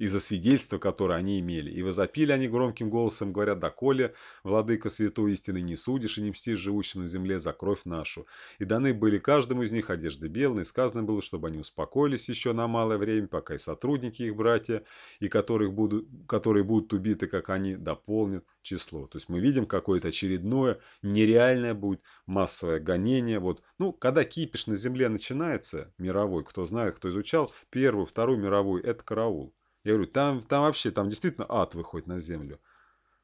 И за свидетельство, которое они имели. И возопили они громким голосом, говоря, «Доколе, владыка святой истины, не судишь и не мстишь живущим на земле за кровь нашу». И даны были каждому из них одежды белые, и сказано было, чтобы они успокоились еще на малое время, пока и сотрудники их братья, и которых будут, которые будут убиты, как они, дополнят число. То есть мы видим какое-то очередное, нереальное будет массовое гонение. Вот, ну, когда кипиш на земле начинается, мировой, кто знает, кто изучал, Первую, Вторую мировую – это караул. Я говорю, там, там вообще, там действительно ад выходит на землю.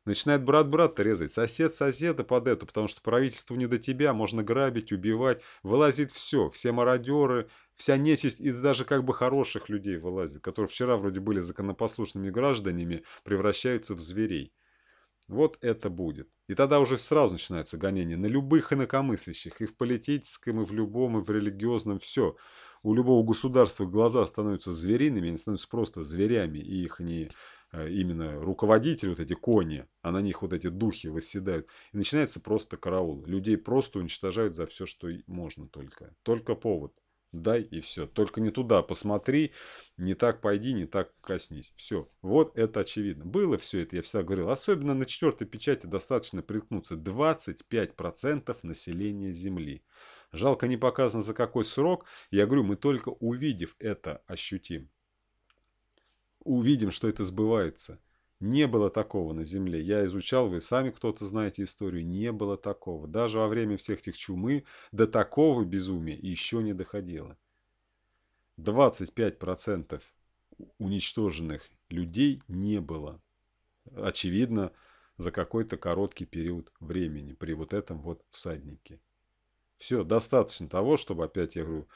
Начинает брат брата резать, сосед соседа под эту, потому что правительству не до тебя, можно грабить, убивать. Вылазит все, все мародеры, вся нечисть и даже как бы хороших людей вылазит, которые вчера вроде были законопослушными гражданами, превращаются в зверей. Вот это будет. И тогда уже сразу начинается гонение на любых инакомыслящих, и в политическом, и в любом, и в религиозном, все. У любого государства глаза становятся звериными, они становятся просто зверями, и их не э, именно руководители, вот эти кони, а на них вот эти духи восседают. И начинается просто караул. Людей просто уничтожают за все, что можно только. Только повод дай и все. Только не туда посмотри, не так пойди, не так коснись. Все. Вот это очевидно. Было все это, я всегда говорил. Особенно на четвертой печати достаточно приткнуться. 25% населения Земли. Жалко не показано за какой срок. Я говорю, мы только увидев это ощутим. Увидим, что это сбывается. Не было такого на Земле. Я изучал, вы сами кто-то знаете историю. Не было такого. Даже во время всех тех чумы до такого безумия еще не доходило. 25% уничтоженных людей не было. Очевидно, за какой-то короткий период времени при вот этом вот всаднике. Все, достаточно того, чтобы, опять я говорю,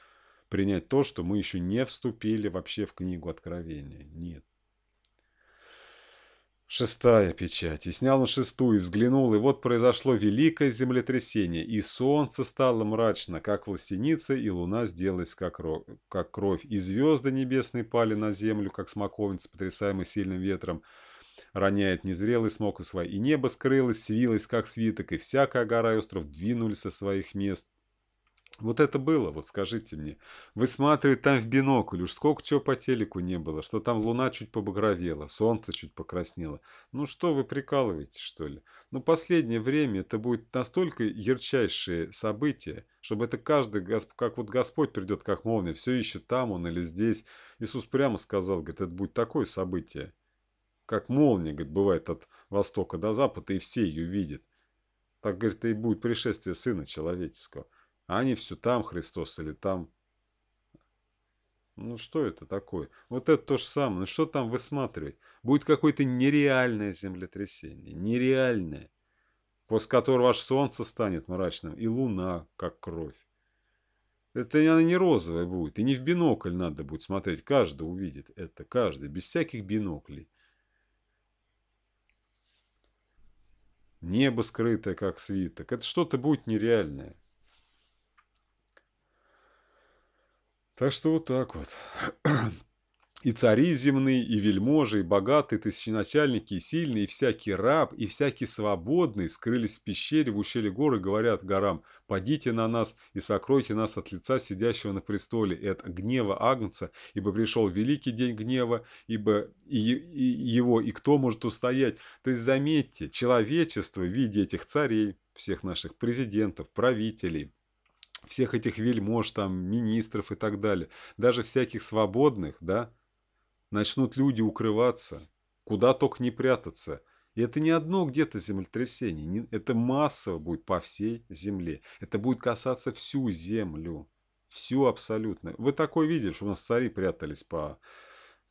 принять то, что мы еще не вступили вообще в книгу Откровения. Нет. Шестая печать. И снял он шестую, и взглянул, и вот произошло великое землетрясение, и солнце стало мрачно, как власеница, и луна сделалась, как, ро... как кровь, и звезды небесные пали на землю, как смоковница, потрясаемый сильным ветром, роняет незрелый смок свой, и небо скрылось, свилось, как свиток, и всякая гора и остров двинулись со своих мест – вот это было, вот скажите мне. Высматривать там в бинокль, уж сколько чего по телеку не было, что там луна чуть побагровела, солнце чуть покраснело. Ну что вы прикалываете что ли? Ну последнее время это будет настолько ярчайшее событие, чтобы это каждый, как вот Господь придет, как молния, все ищет там он или здесь. Иисус прямо сказал, говорит, это будет такое событие, как молния, говорит, бывает от востока до запада, и все ее видят. Так, говорит, и будет пришествие Сына Человеческого. А они все там Христос или там. Ну что это такое? Вот это то же самое. Ну что там высматривать? Будет какое-то нереальное землетрясение. Нереальное. После которого ваше солнце станет мрачным. И луна, как кровь. Это она не розовая будет. И не в бинокль надо будет смотреть. Каждый увидит это. Каждый. Без всяких биноклей. Небо скрытое, как свиток. Это что-то будет нереальное. Так что вот так вот. И цари земные, и вельможи, и богатые тысяченачальники, и сильные, и всякий раб, и всякий свободный скрылись в пещере в ущелье горы, говорят горам, «Падите на нас и сокройте нас от лица сидящего на престоле, и от гнева Агнца, ибо пришел великий день гнева, ибо и, и его, и кто может устоять?» То есть, заметьте, человечество в виде этих царей, всех наших президентов, правителей – всех этих вельмож, там, министров и так далее, даже всяких свободных, да, начнут люди укрываться, куда только не прятаться. И это не одно где-то землетрясение, не, это массово будет по всей земле. Это будет касаться всю землю, всю абсолютно. Вы такое видели, что у нас цари прятались по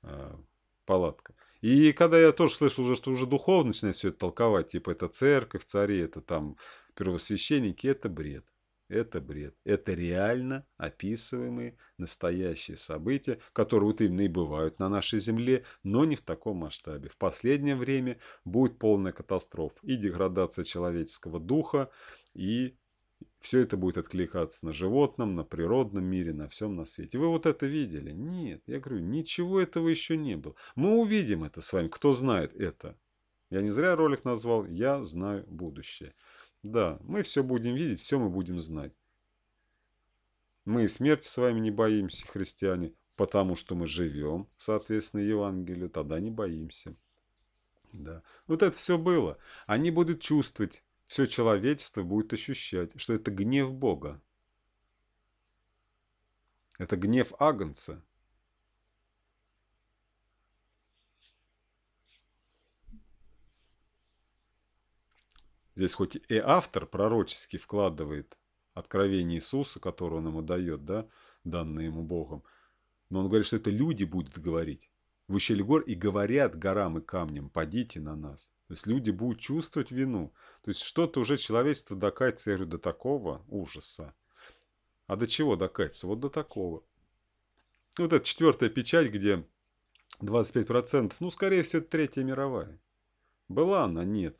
э, палаткам. И когда я тоже слышал уже, что уже духовно начинает все это толковать, типа это церковь, цари, это там первосвященники, это бред. Это бред. Это реально описываемые настоящие события, которые вот именно и бывают на нашей Земле, но не в таком масштабе. В последнее время будет полная катастрофа и деградация человеческого духа, и все это будет откликаться на животном, на природном мире, на всем на свете. Вы вот это видели? Нет, я говорю, ничего этого еще не было. Мы увидим это с вами, кто знает это. Я не зря ролик назвал «Я знаю будущее». Да, мы все будем видеть, все мы будем знать. Мы и смерти с вами не боимся, христиане, потому что мы живем, соответственно, Евангелию, тогда не боимся. Да. Вот это все было. Они будут чувствовать, все человечество будет ощущать, что это гнев Бога. Это гнев Агнца. Здесь хоть и автор пророчески вкладывает откровение Иисуса, которое он ему дает, да, данное ему Богом, но он говорит, что это люди будут говорить. В ущелье гор и говорят горам и камням, падите на нас. То есть люди будут чувствовать вину. То есть что-то уже человечество докается, я говорю, до такого ужаса. А до чего докается? Вот до такого. Вот эта четвертая печать, где 25%, ну, скорее всего, третья мировая. Была она? Нет.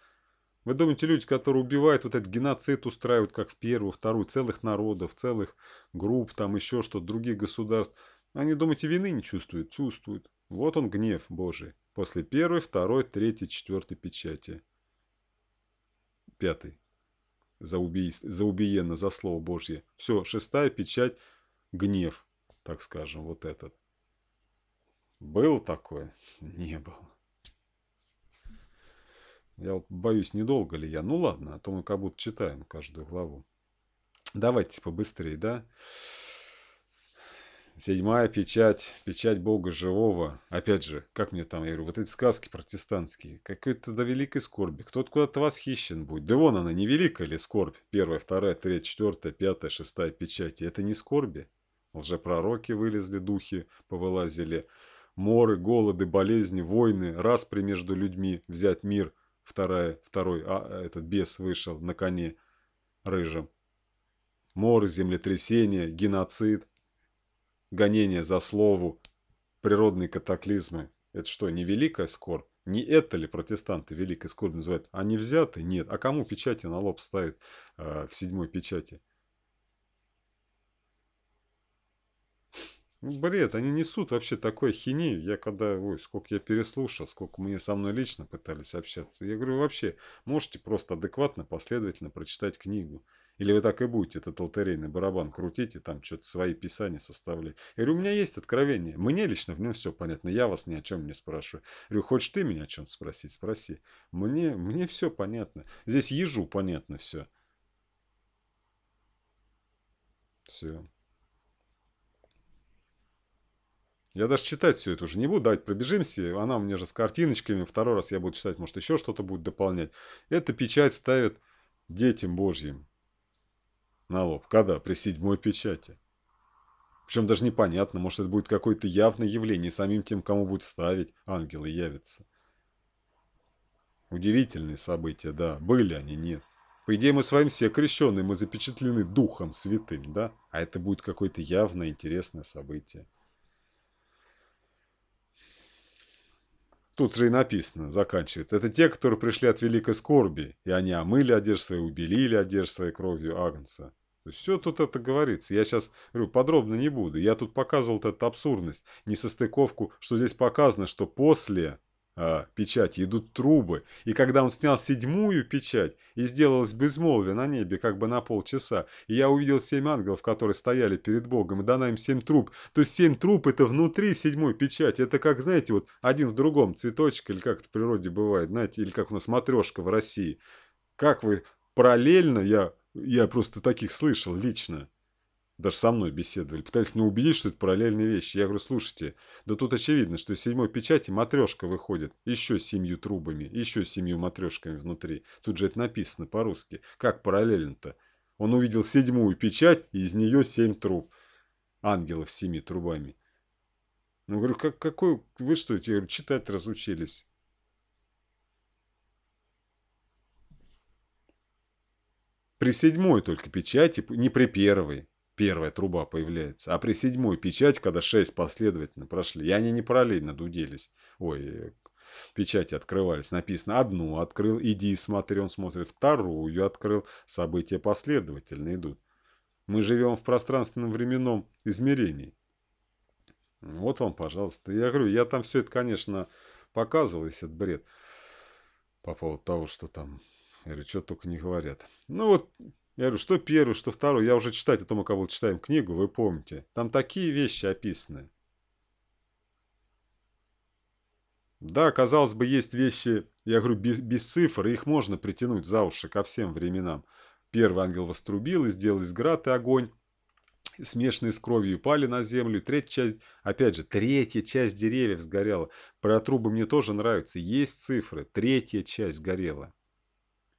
Вы думаете, люди, которые убивают, вот этот геноцид устраивают, как в первую, вторую, целых народов, целых групп, там еще что-то, других государств, они, думаете, вины не чувствуют? Чувствуют. Вот он гнев Божий. После первой, второй, третьей, четвертой печати. Пятый. За, уби... за убиенно, за слово Божье. Все, шестая печать, гнев, так скажем, вот этот. Был такое? Не было. Я вот боюсь, недолго ли я. Ну ладно, а то мы как будто читаем каждую главу. Давайте побыстрее, да? Седьмая печать, печать Бога живого. Опять же, как мне там, я говорю, вот эти сказки протестантские, какой-то до великой скорби. Кто-то куда-то восхищен будет. Да вон она, не великая ли скорбь? Первая, вторая, третья, четвертая, пятая, шестая печати. Это не скорби. Лжепророки вылезли, духи повылазили. Моры, голоды, болезни, войны, распри между людьми, взять мир – вторая, второй, а этот бес вышел на коне рыжим. мор землетрясение геноцид, гонение за слову, природные катаклизмы. Это что, не великая скорбь? Не это ли протестанты великой скорбь называют? Они взяты? Нет. А кому печати на лоб ставят э, в седьмой печати? Ну, бред, они несут вообще такой хинею. Я когда, ой, сколько я переслушал, сколько мне со мной лично пытались общаться. Я говорю, вообще, можете просто адекватно, последовательно прочитать книгу. Или вы так и будете этот алтарейный барабан крутить и там что-то свои писания составлять. Я говорю, у меня есть откровение. Мне лично в нем все понятно. Я вас ни о чем не спрашиваю. Я говорю, хочешь ты меня о чем спросить? Спроси. Мне, мне все понятно. Здесь ежу понятно все. Все. Я даже читать все это уже не буду. Давайте пробежимся. Она у меня же с картиночками. Второй раз я буду читать. Может, еще что-то будет дополнять. Эта печать ставит детям Божьим на лоб. Когда? При седьмой печати. Причем даже непонятно, может, это будет какое-то явное явление, самим тем, кому будет ставить, ангелы явятся. Удивительные события, да. Были они, нет. По идее, мы с вами все крещеные, мы запечатлены Духом Святым, да? А это будет какое-то явное интересное событие. Тут же и написано, заканчивает. Это те, которые пришли от великой скорби, и они омыли одежды свои, убелили одежды своей кровью Агнца. Все тут это говорится. Я сейчас говорю, подробно не буду. Я тут показывал вот эту абсурдность, несостыковку, что здесь показано, что после э, а, печати идут трубы. И когда он снял седьмую печать, и сделалось безмолвие на небе как бы на полчаса, и я увидел семь ангелов, которые стояли перед Богом, и дана им семь труб. То есть семь труб – это внутри седьмой печати. Это как, знаете, вот один в другом цветочек, или как это в природе бывает, знаете, или как у нас матрешка в России. Как вы параллельно, я, я просто таких слышал лично даже со мной беседовали, пытались меня убедить, что это параллельные вещи. Я говорю, слушайте, да тут очевидно, что из седьмой печати матрешка выходит еще семью трубами, еще семью матрешками внутри. Тут же это написано по-русски. Как параллельно-то? Он увидел седьмую печать, и из нее семь труб. Ангелов с семи трубами. Ну, говорю, как, какой вы что? Я говорю, читать разучились. При седьмой только печати, не при первой первая труба появляется. А при седьмой печать, когда шесть последовательно прошли, и они не параллельно дуделись, ой, печати открывались, написано одну открыл, иди и смотри, он смотрит вторую открыл, события последовательно идут. Мы живем в пространственном временном измерении. Вот вам, пожалуйста. Я говорю, я там все это, конечно, показывал, если это бред. По поводу того, что там, или что только не говорят. Ну вот, я говорю, что первый, что второй. Я уже читать о том, о кого читаем книгу, вы помните. Там такие вещи описаны. Да, казалось бы, есть вещи, я говорю, без, без цифр, их можно притянуть за уши ко всем временам. Первый ангел вострубил, и сделал из град и огонь, смешанные с кровью, пали на землю. Третья часть, опять же, третья часть деревьев сгорела. Про трубы мне тоже нравится. Есть цифры. Третья часть горела.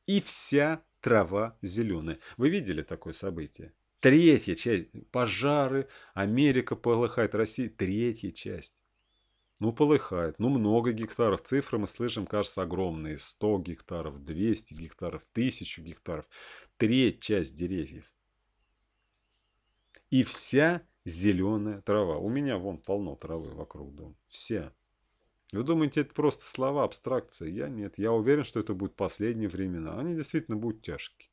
И вся трава зеленая. Вы видели такое событие? Третья часть. Пожары. Америка полыхает, Россия. Третья часть. Ну, полыхает. Ну, много гектаров. Цифры мы слышим, кажется, огромные. 100 гектаров, 200 гектаров, 1000 гектаров. Треть часть деревьев. И вся зеленая трава. У меня вон полно травы вокруг дома. Вся. Вы думаете, это просто слова, абстракция? Я нет. Я уверен, что это будут последние времена. Они действительно будут тяжкие.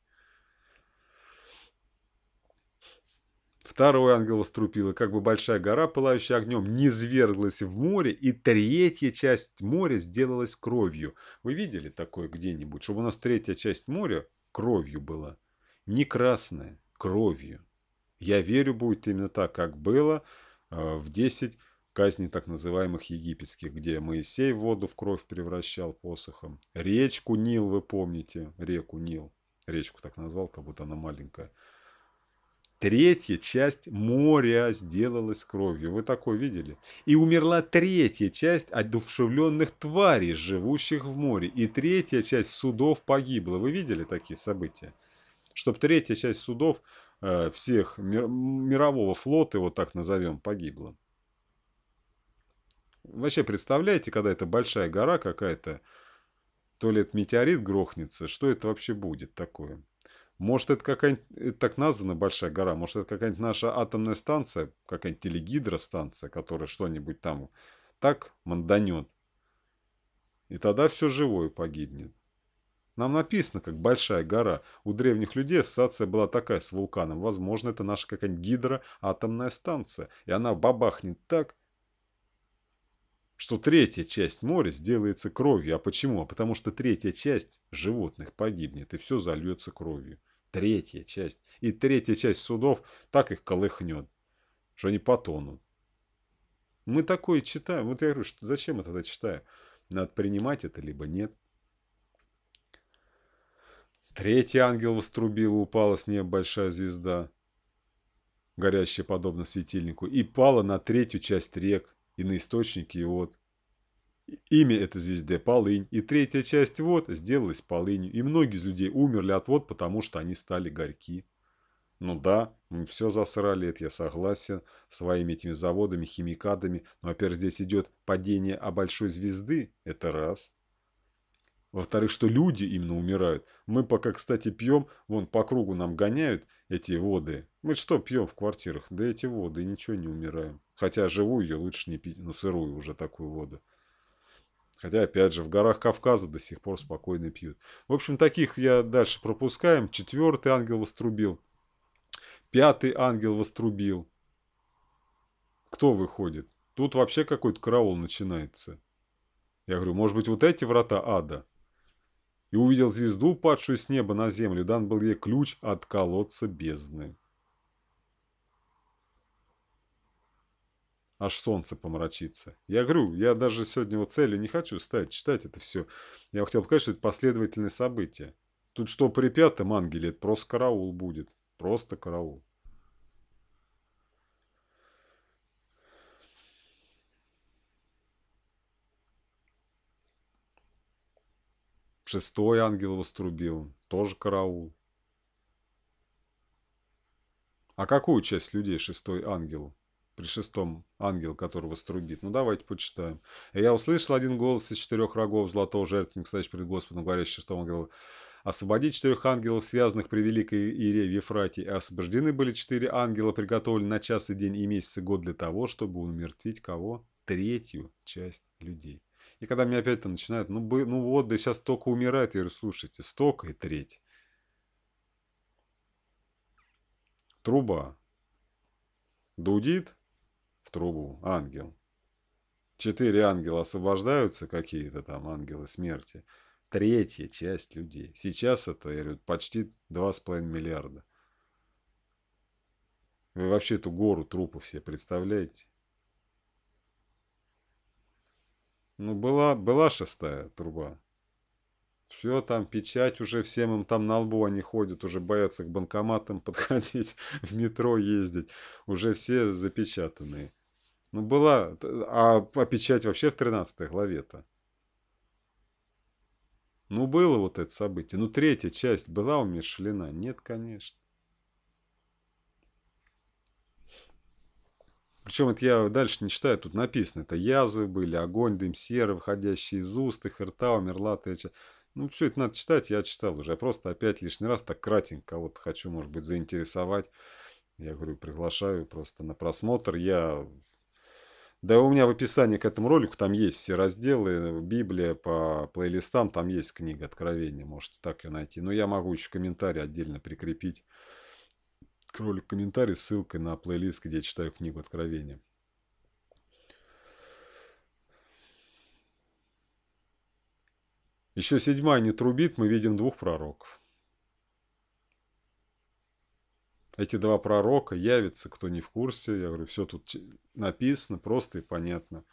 Второй ангел вострупил, и как бы большая гора, пылающая огнем, не зверглась в море, и третья часть моря сделалась кровью. Вы видели такое где-нибудь, чтобы у нас третья часть моря кровью была? Не красная, кровью. Я верю, будет именно так, как было э, в 10 казни так называемых египетских, где Моисей воду в кровь превращал посохом. Речку Нил, вы помните, реку Нил. Речку так назвал, как будто она маленькая. Третья часть моря сделалась кровью. Вы такое видели? И умерла третья часть одушевленных тварей, живущих в море. И третья часть судов погибла. Вы видели такие события? Чтобы третья часть судов э, всех мирового флота, вот так назовем, погибла. Вообще, представляете, когда это большая гора какая-то, то ли это метеорит грохнется, что это вообще будет такое? Может, это какая-нибудь, так названа Большая гора, может, это какая-нибудь наша атомная станция, какая-нибудь телегидростанция, которая что-нибудь там так манданет. И тогда все живое погибнет. Нам написано, как большая гора. У древних людей ассоциация была такая с вулканом. Возможно, это наша какая-нибудь гидроатомная станция. И она бабахнет так, что третья часть моря сделается кровью. А почему? А потому что третья часть животных погибнет, и все зальется кровью. Третья часть. И третья часть судов так их колыхнет, что они потонут. Мы такое читаем. Вот я говорю, что зачем я тогда читаю? Надо принимать это, либо нет. Третий ангел вострубил, упала с неба большая звезда, горящая подобно светильнику, и пала на третью часть рек, и на источнике вот Имя это звезде Полынь, и третья часть вод сделалась Полынью, и многие из людей умерли от вод, потому что они стали горьки. Ну да, мы все засрали, это я согласен, своими этими заводами, химикатами, но, во-первых, здесь идет падение о большой звезды, это раз. Во-вторых, что люди именно умирают. Мы пока, кстати, пьем, вон по кругу нам гоняют эти воды. Мы что пьем в квартирах? Да эти воды, ничего не умираем. Хотя живую ее лучше не пить, ну сырую уже такую воду. Хотя, опять же, в горах Кавказа до сих пор спокойно пьют. В общем, таких я дальше пропускаем. Четвертый ангел вострубил. Пятый ангел вострубил. Кто выходит? Тут вообще какой-то караул начинается. Я говорю, может быть, вот эти врата ада? И увидел звезду, падшую с неба на землю. Дан был ей ключ от колодца бездны. аж солнце помрачится. Я говорю, я даже сегодня вот цели не хочу ставить, читать это все. Я хотел показать, что это последовательные события. Тут что при пятом ангеле, это просто караул будет. Просто караул. Шестой ангел вострубил. Тоже караул. А какую часть людей шестой ангел при шестом ангел, которого струбит. Ну, давайте почитаем. «И я услышал один голос из четырех рогов золотого жертвенника, стоящего перед Господом, говорящий шестому ангелу, освободить четырех ангелов, связанных при великой Ире в Ефрате, и освобождены были четыре ангела, приготовлены на час и день и месяц и год для того, чтобы умертвить кого? Третью часть людей. И когда меня опять там начинают, ну, бы, ну вот, да сейчас только умирает, я говорю, слушайте, столько и треть. Труба дудит, трубу ангел. Четыре ангела освобождаются, какие-то там ангелы смерти. Третья часть людей. Сейчас это, я говорю, почти 2,5 миллиарда. Вы вообще эту гору трупов себе представляете? Ну, была, была шестая труба. Все, там печать уже, всем им там на лбу они ходят, уже боятся к банкоматам подходить, в метро ездить. Уже все запечатанные. Ну, была, а, а печать вообще в 13 главе-то. Ну, было вот это событие. Ну, третья часть была у Мишлина? Нет, конечно. Причем это я дальше не читаю, тут написано. Это язвы были, огонь, дым серы, выходящие из уст, их рта, умерла третья. Ну, все это надо читать, я читал уже. Я просто опять лишний раз так кратенько кого-то хочу, может быть, заинтересовать. Я говорю, приглашаю просто на просмотр. Я да у меня в описании к этому ролику там есть все разделы, Библия по плейлистам, там есть книга Откровения, можете так ее найти. Но я могу еще комментарий отдельно прикрепить к ролику комментарий с ссылкой на плейлист, где я читаю книгу Откровения. Еще седьмая не трубит, мы видим двух пророков. эти два пророка явятся, кто не в курсе. Я говорю, все тут написано, просто и понятно.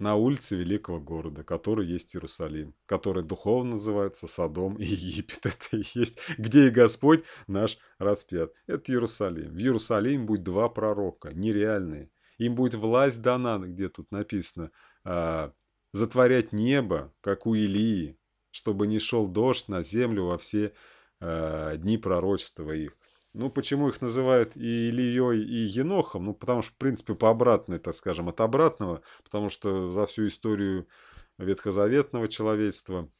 На улице великого города, который есть Иерусалим, который духовно называется Содом и Египет. Это и есть, где и Господь наш распят. Это Иерусалим. В Иерусалиме будет два пророка, нереальные. Им будет власть дана, где тут написано, а, затворять небо, как у Илии, чтобы не шел дождь на землю во все а, дни пророчества их. Ну, почему их называют и Ильей, и Енохом? Ну, потому что, в принципе, по обратной, так скажем, от обратного, потому что за всю историю ветхозаветного человечества,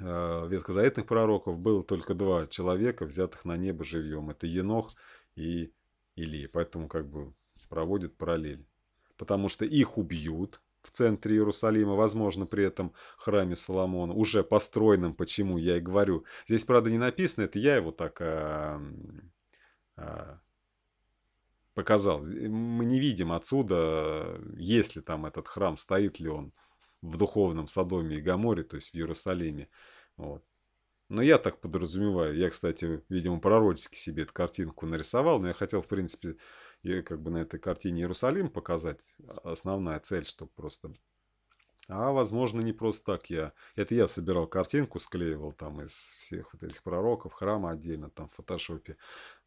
э, ветхозаветных пророков было только два человека, взятых на небо живьем. Это Енох и Илия. Поэтому как бы проводят параллель. Потому что их убьют, в центре Иерусалима, возможно, при этом храме Соломона, уже построенном, почему я и говорю. Здесь, правда, не написано, это я его так а, а, показал. Э, мы не видим отсюда, есть ли там этот храм, стоит ли он в духовном Содоме и Гаморе, то есть в Иерусалиме. Вот. Но я так подразумеваю. Я, кстати, видимо, пророчески себе эту картинку нарисовал, но я хотел, в принципе, и как бы на этой картине Иерусалим показать. А, основная цель, чтобы просто... А, возможно, не просто так я... Это я собирал картинку, склеивал там из всех вот этих пророков, храма отдельно, там в фотошопе.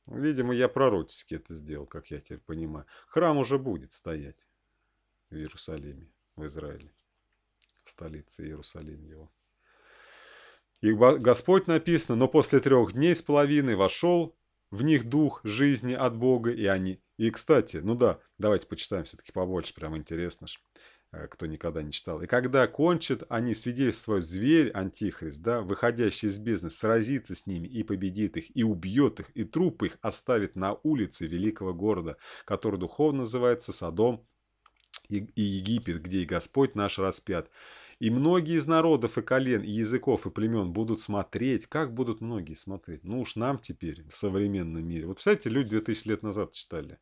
Видимо, я пророчески это сделал, как я теперь понимаю. Храм уже будет стоять в Иерусалиме, в Израиле, в столице Иерусалим его. И Господь написано, но после трех дней с половиной вошел в них дух жизни от Бога, и они и, кстати, ну да, давайте почитаем все-таки побольше, прям интересно ж, э, кто никогда не читал. И когда кончат они свидетельствуют зверь, антихрист, да, выходящий из бизнеса, сразится с ними и победит их, и убьет их, и трупы их оставит на улице великого города, который духовно называется Садом и Египет, где и Господь наш распят. И многие из народов и колен, и языков, и племен будут смотреть. Как будут многие смотреть? Ну уж нам теперь в современном мире. Вот, представляете, люди 2000 лет назад читали.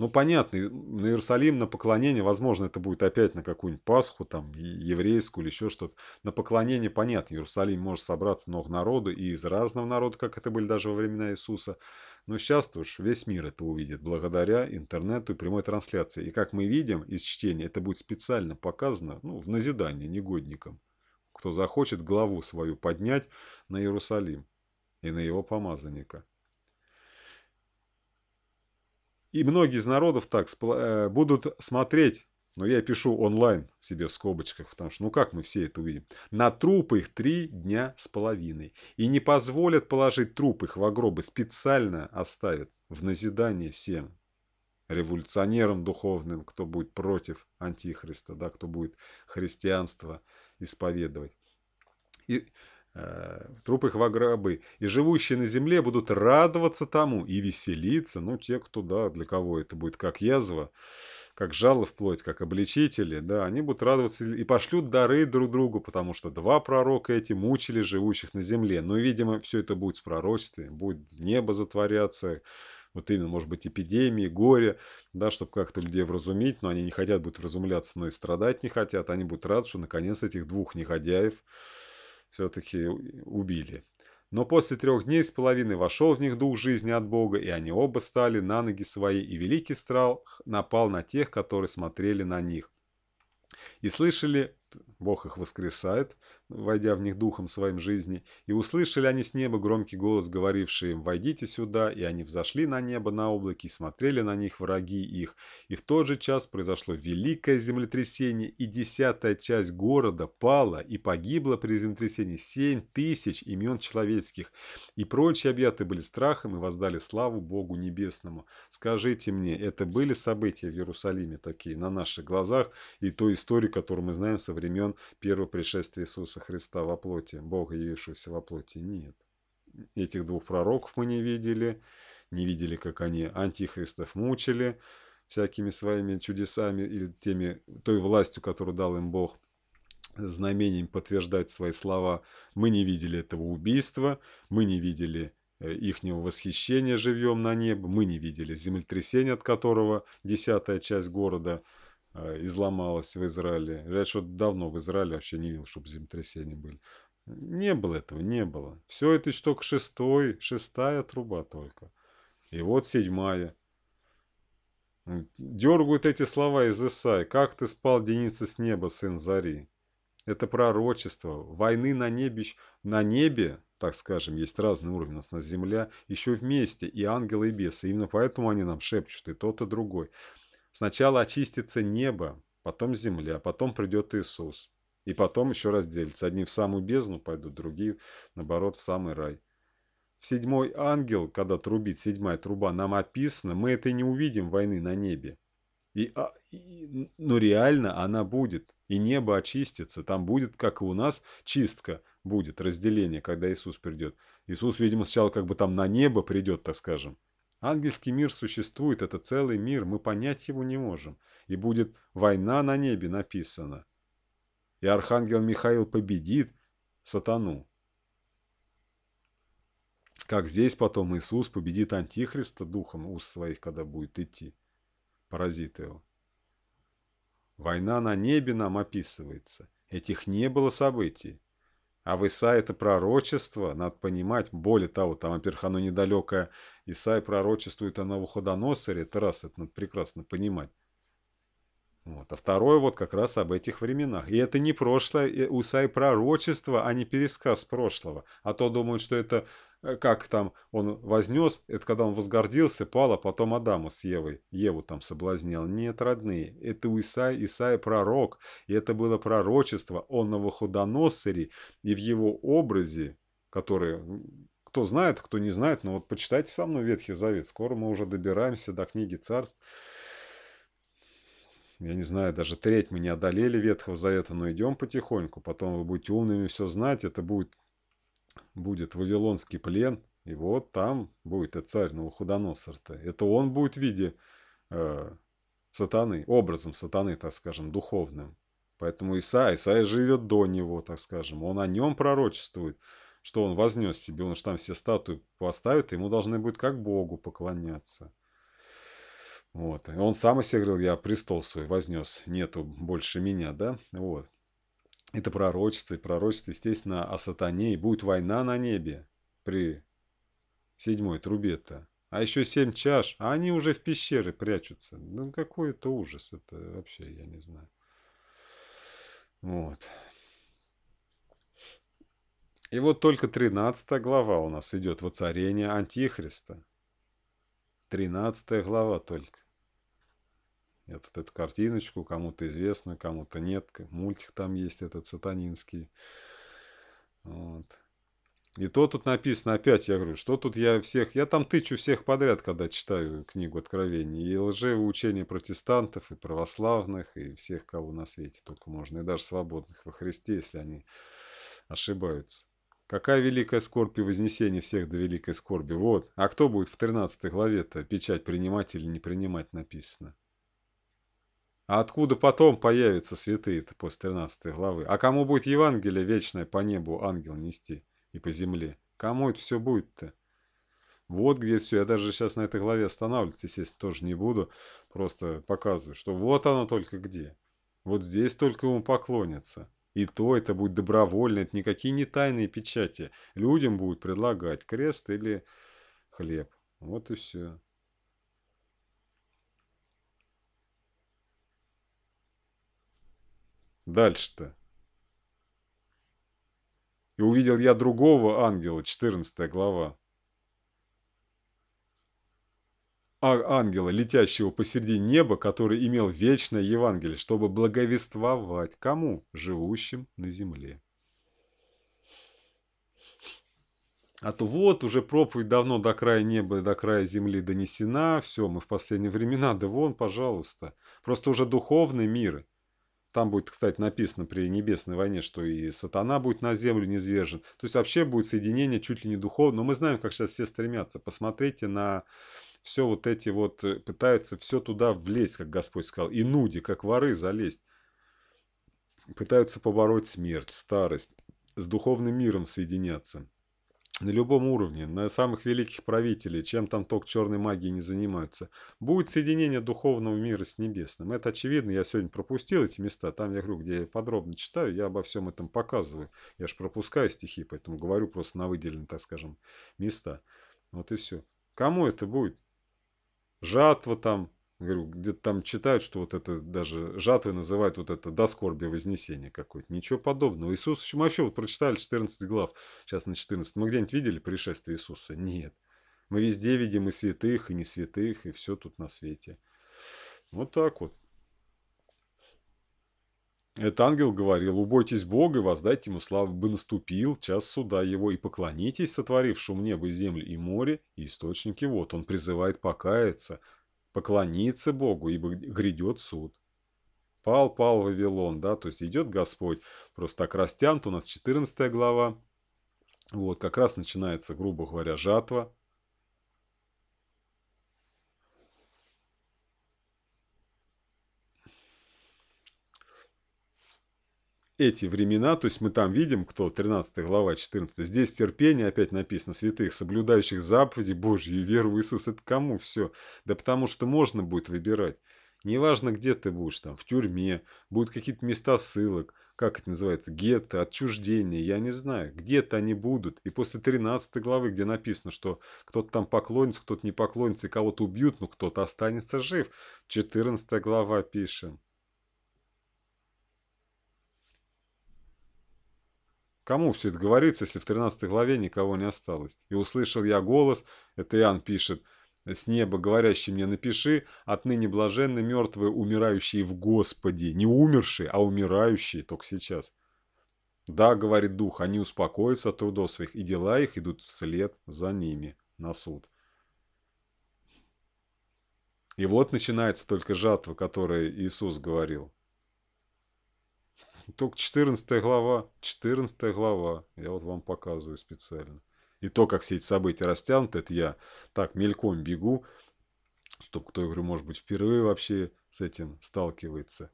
Ну, понятно, на Иерусалим, на поклонение, возможно, это будет опять на какую-нибудь Пасху, там, еврейскую или еще что-то. На поклонение, понятно, Иерусалим может собраться много народу и из разного народа, как это были даже во времена Иисуса. Но сейчас уж весь мир это увидит благодаря интернету и прямой трансляции. И как мы видим из чтения, это будет специально показано ну, в назидание негодникам, кто захочет главу свою поднять на Иерусалим и на его помазанника. И многие из народов так э, будут смотреть, но я пишу онлайн себе в скобочках, потому что ну как мы все это увидим, на трупы их три дня с половиной. И не позволят положить труп их в гробы, специально оставят в назидание всем революционерам духовным, кто будет против антихриста, да, кто будет христианство исповедовать. И Э, труп их во гробы, и живущие на земле будут радоваться тому и веселиться, ну, те, кто, да, для кого это будет как язва, как жало вплоть, как обличители, да, они будут радоваться и пошлют дары друг другу, потому что два пророка эти мучили живущих на земле. Но, видимо, все это будет с пророчестве, будет небо затворяться, вот именно, может быть, эпидемии, горе, да, чтобы как-то людей вразумить, но они не хотят будут вразумляться, но и страдать не хотят, они будут рады, что наконец этих двух негодяев, все-таки убили. Но после трех дней с половиной вошел в них дух жизни от Бога, и они оба стали на ноги свои, и великий страх напал на тех, которые смотрели на них. И слышали, Бог их воскресает, войдя в них духом своим жизни, и услышали они с неба громкий голос, говоривший им «Войдите сюда», и они взошли на небо на облаке и смотрели на них враги их. И в тот же час произошло великое землетрясение, и десятая часть города пала, и погибло при землетрясении семь тысяч имен человеческих. И прочие объяты были страхом и воздали славу Богу Небесному. Скажите мне, это были события в Иерусалиме такие, на наших глазах, и той истории, которую мы знаем со времен первого пришествия Иисуса Иисуса Христа во плоти, Бога, явившегося во плоти, нет. Этих двух пророков мы не видели, не видели, как они антихристов мучили всякими своими чудесами или теми, той властью, которую дал им Бог, знамением подтверждать свои слова. Мы не видели этого убийства, мы не видели э, ихнего восхищения живьем на небо, мы не видели землетрясения, от которого десятая часть города – а, изломалась в Израиле. Я что давно в Израиле вообще не видел, чтобы землетрясения были. Не было этого, не было. Все это еще только шестой, шестая труба только. И вот седьмая. Дергают эти слова из Исаи. «Как ты спал, Деница, с неба, сын Зари?» Это пророчество. Войны на небе, на небе, так скажем, есть разный уровень. У нас на земля еще вместе и ангелы, и бесы. Именно поэтому они нам шепчут и тот, и другой. Сначала очистится небо, потом земля, потом придет Иисус. И потом еще разделится. Одни в самую бездну пойдут, другие, наоборот, в самый рай. В седьмой ангел, когда трубит седьмая труба, нам описано, мы это не увидим войны на небе. И, а, и, но реально она будет, и небо очистится. Там будет, как и у нас, чистка будет, разделение, когда Иисус придет. Иисус, видимо, сначала как бы там на небо придет, так скажем. Ангельский мир существует, это целый мир, мы понять его не можем. И будет «война на небе» написана. И архангел Михаил победит сатану. Как здесь потом Иисус победит Антихриста духом у своих, когда будет идти. Поразит его. Война на небе нам описывается. Этих не было событий. А в Исаии это пророчество, надо понимать, более того, там, во-первых, оно недалекое, Исаия пророчествует о Навуходоносоре, это раз, это надо прекрасно понимать. Вот. А второе вот как раз об этих временах. И это не прошлое, у Исаии пророчество, а не пересказ прошлого. А то думают, что это Э, как там он вознес, это когда он возгордился, пала потом Адама с Евой. Еву там соблазнил. Нет, родные, это у Исаи, Исаи пророк. И это было пророчество о Новоходоносоре и в его образе, который кто знает, кто не знает, но вот почитайте со мной Ветхий Завет. Скоро мы уже добираемся до книги царств. Я не знаю, даже треть мы не одолели Ветхого Завета, но идем потихоньку. Потом вы будете умными все знать. Это будет будет Вавилонский плен, и вот там будет и царь Новоходоносор-то. Это он будет в виде э, сатаны, образом сатаны, так скажем, духовным. Поэтому Исаия, Исаия живет до него, так скажем. Он о нем пророчествует, что он вознес себе. Он же там все статуи поставит, и ему должны будет как Богу поклоняться. Вот. И он сам о себе говорил, я престол свой вознес, нету больше меня, да? Вот это пророчество, и пророчество, естественно, о сатане, и будет война на небе при седьмой трубе-то. А еще семь чаш, а они уже в пещеры прячутся. Ну, какой это ужас, это вообще, я не знаю. Вот. И вот только 13 глава у нас идет, воцарение Антихриста. 13 глава только этот, эту картиночку, кому-то известно, кому-то нет. Мультик там есть этот сатанинский. Вот. И то тут написано опять, я говорю, что тут я всех... Я там тычу всех подряд, когда читаю книгу Откровений. И учения протестантов, и православных, и всех, кого на свете только можно. И даже свободных во Христе, если они ошибаются. Какая великая скорбь и вознесение всех до великой скорби. Вот. А кто будет в 13 главе-то печать принимать или не принимать написано? А откуда потом появятся святые после 13 главы? А кому будет Евангелие вечное по небу ангел нести и по земле? Кому это все будет-то? Вот где все. Я даже сейчас на этой главе останавливаться, естественно, тоже не буду. Просто показываю, что вот оно только где. Вот здесь только ему поклонятся. И то это будет добровольно, это никакие не тайные печати. Людям будут предлагать крест или хлеб. Вот и все. Дальше-то. И увидел я другого ангела, 14 глава. А ангела, летящего посреди неба, который имел вечное Евангелие, чтобы благовествовать кому? Живущим на земле. А то вот уже проповедь давно до края неба и до края земли донесена, все, мы в последние времена, да вон, пожалуйста. Просто уже духовный мир там будет, кстати, написано при Небесной войне, что и сатана будет на землю низвержен. То есть вообще будет соединение чуть ли не духовно. Но мы знаем, как сейчас все стремятся. Посмотрите на все вот эти вот, э, пытаются все туда влезть, как Господь сказал. И нуди, как воры, залезть. Пытаются побороть смерть, старость, с духовным миром соединяться на любом уровне, на самых великих правителей, чем там ток черной магии не занимаются, будет соединение духовного мира с небесным. Это очевидно, я сегодня пропустил эти места, там я говорю, где я подробно читаю, я обо всем этом показываю. Я же пропускаю стихи, поэтому говорю просто на выделенные, так скажем, места. Вот и все. Кому это будет? Жатва там, Говорю, где-то там читают, что вот это даже жатвы называют вот это до скорби вознесение какое-то. Ничего подобного. Иисус, мы вообще вот прочитали 14 глав, сейчас на 14. Мы где-нибудь видели пришествие Иисуса? Нет. Мы везде видим и святых, и не святых, и все тут на свете. Вот так вот. Этот ангел говорил, убойтесь Бога и воздайте ему славу, бы наступил час суда его, и поклонитесь сотворившему небо и землю и море, и источники Вот Он призывает покаяться, поклониться Богу, ибо грядет суд. Пал, пал Вавилон, да, то есть идет Господь. Просто так растянут, у нас 14 глава. Вот, как раз начинается, грубо говоря, жатва. эти времена, то есть мы там видим, кто 13 глава, 14, здесь терпение, опять написано, святых, соблюдающих заповеди Божью веру в Иисуса, это кому все? Да потому что можно будет выбирать. Неважно, где ты будешь, там, в тюрьме, будут какие-то места ссылок, как это называется, гетто, отчуждение, я не знаю, где-то они будут. И после 13 главы, где написано, что кто-то там поклонится, кто-то не поклонится, и кого-то убьют, но ну, кто-то останется жив. 14 глава пишем. Кому все это говорится, если в 13 главе никого не осталось? И услышал я голос, это Иоанн пишет, с неба говорящий мне напиши, отныне блаженны мертвые, умирающие в Господе, не умершие, а умирающие только сейчас. Да, говорит Дух, они успокоятся от трудов своих, и дела их идут вслед за ними на суд. И вот начинается только жатва, о которой Иисус говорил. Только 14 глава, 14 глава, я вот вам показываю специально. И то, как все эти события растянуты, это я так мельком бегу, чтобы кто, я говорю, может быть, впервые вообще с этим сталкивается.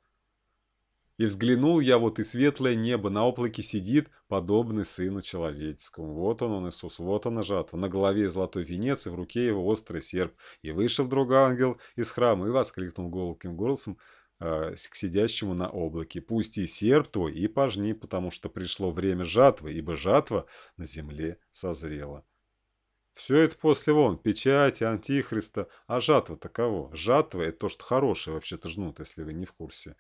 И взглянул я, вот и светлое небо, на облаке сидит, подобный сыну человеческому. Вот он, он Иисус, вот она жатва. На голове золотой венец, и в руке его острый серп. И вышел другой ангел из храма и воскликнул голким голосом, Э, к сидящему на облаке. Пусти серп твой, и пожни, потому что пришло время жатвы, ибо жатва на земле созрела. Все это после вон, печати, антихриста. А жатва-то Жатва – это то, что хорошее вообще-то жнут, если вы не в курсе.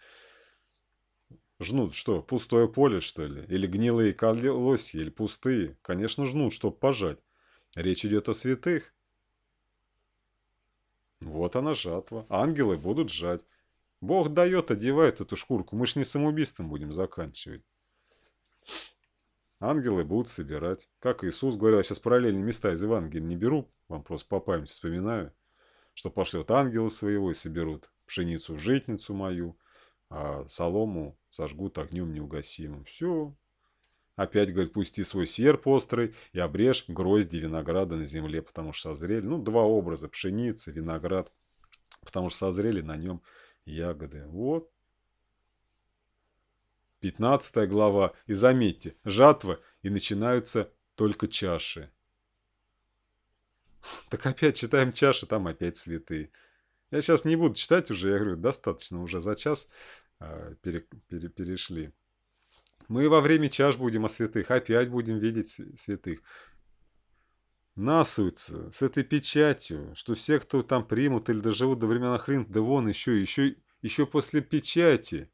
Жнут что, пустое поле, что ли? Или гнилые колосья, или пустые? Конечно, жнут, чтобы пожать. Речь идет о святых. Вот она жатва. Ангелы будут жать. Бог дает, одевает эту шкурку. Мы ж не самоубийством будем заканчивать. Ангелы будут собирать. Как Иисус говорил, я сейчас параллельные места из Евангелия не беру, вам просто по памяти вспоминаю, что пошлет ангелы своего и соберут пшеницу в житницу мою, а солому сожгут огнем неугасимым. Все. Опять, говорит, пусти свой серп острый и обрежь грозди винограда на земле, потому что созрели. Ну, два образа, пшеница, виноград, потому что созрели на нем ягоды. Вот. 15 глава. И заметьте, жатва, и начинаются только чаши. Так опять читаем чаши, там опять святые. Я сейчас не буду читать уже, я говорю, достаточно уже за час э, пере, пере, перешли. Мы во время чаш будем о святых, опять будем видеть святых насуются с этой печатью, что все, кто там примут или доживут до времена Ахрин, да вон еще, еще, еще после печати.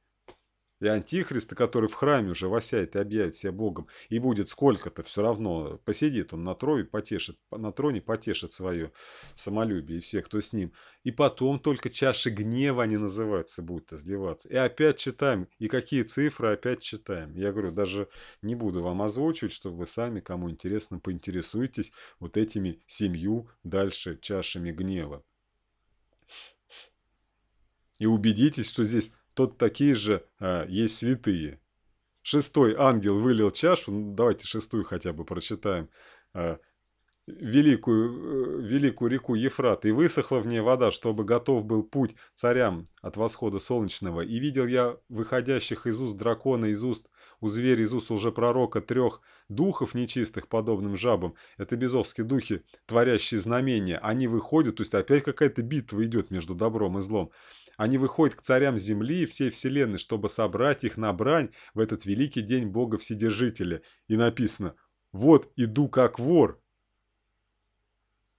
И антихрист, который в храме уже восяет и объявит себя Богом, и будет сколько-то все равно, посидит он на троне, потешит, на троне потешит свое самолюбие и всех, кто с ним. И потом только чаши гнева они называются, будут изливаться. И опять читаем, и какие цифры опять читаем. Я говорю, даже не буду вам озвучивать, чтобы вы сами, кому интересно, поинтересуйтесь вот этими семью дальше чашами гнева. И убедитесь, что здесь тот такие же э, есть святые. Шестой ангел вылил чашу, ну, давайте шестую хотя бы прочитаем, э, великую, э, великую реку Ефрат, и высохла в ней вода, чтобы готов был путь царям от восхода солнечного. И видел я выходящих из уст дракона, из уст у зверя, из уст уже пророка трех духов нечистых, подобным жабам. Это безовские духи, творящие знамения. Они выходят, то есть опять какая-то битва идет между добром и злом. Они выходят к царям земли и всей вселенной, чтобы собрать их на брань в этот великий день Бога Вседержителя. И написано «Вот иду как вор».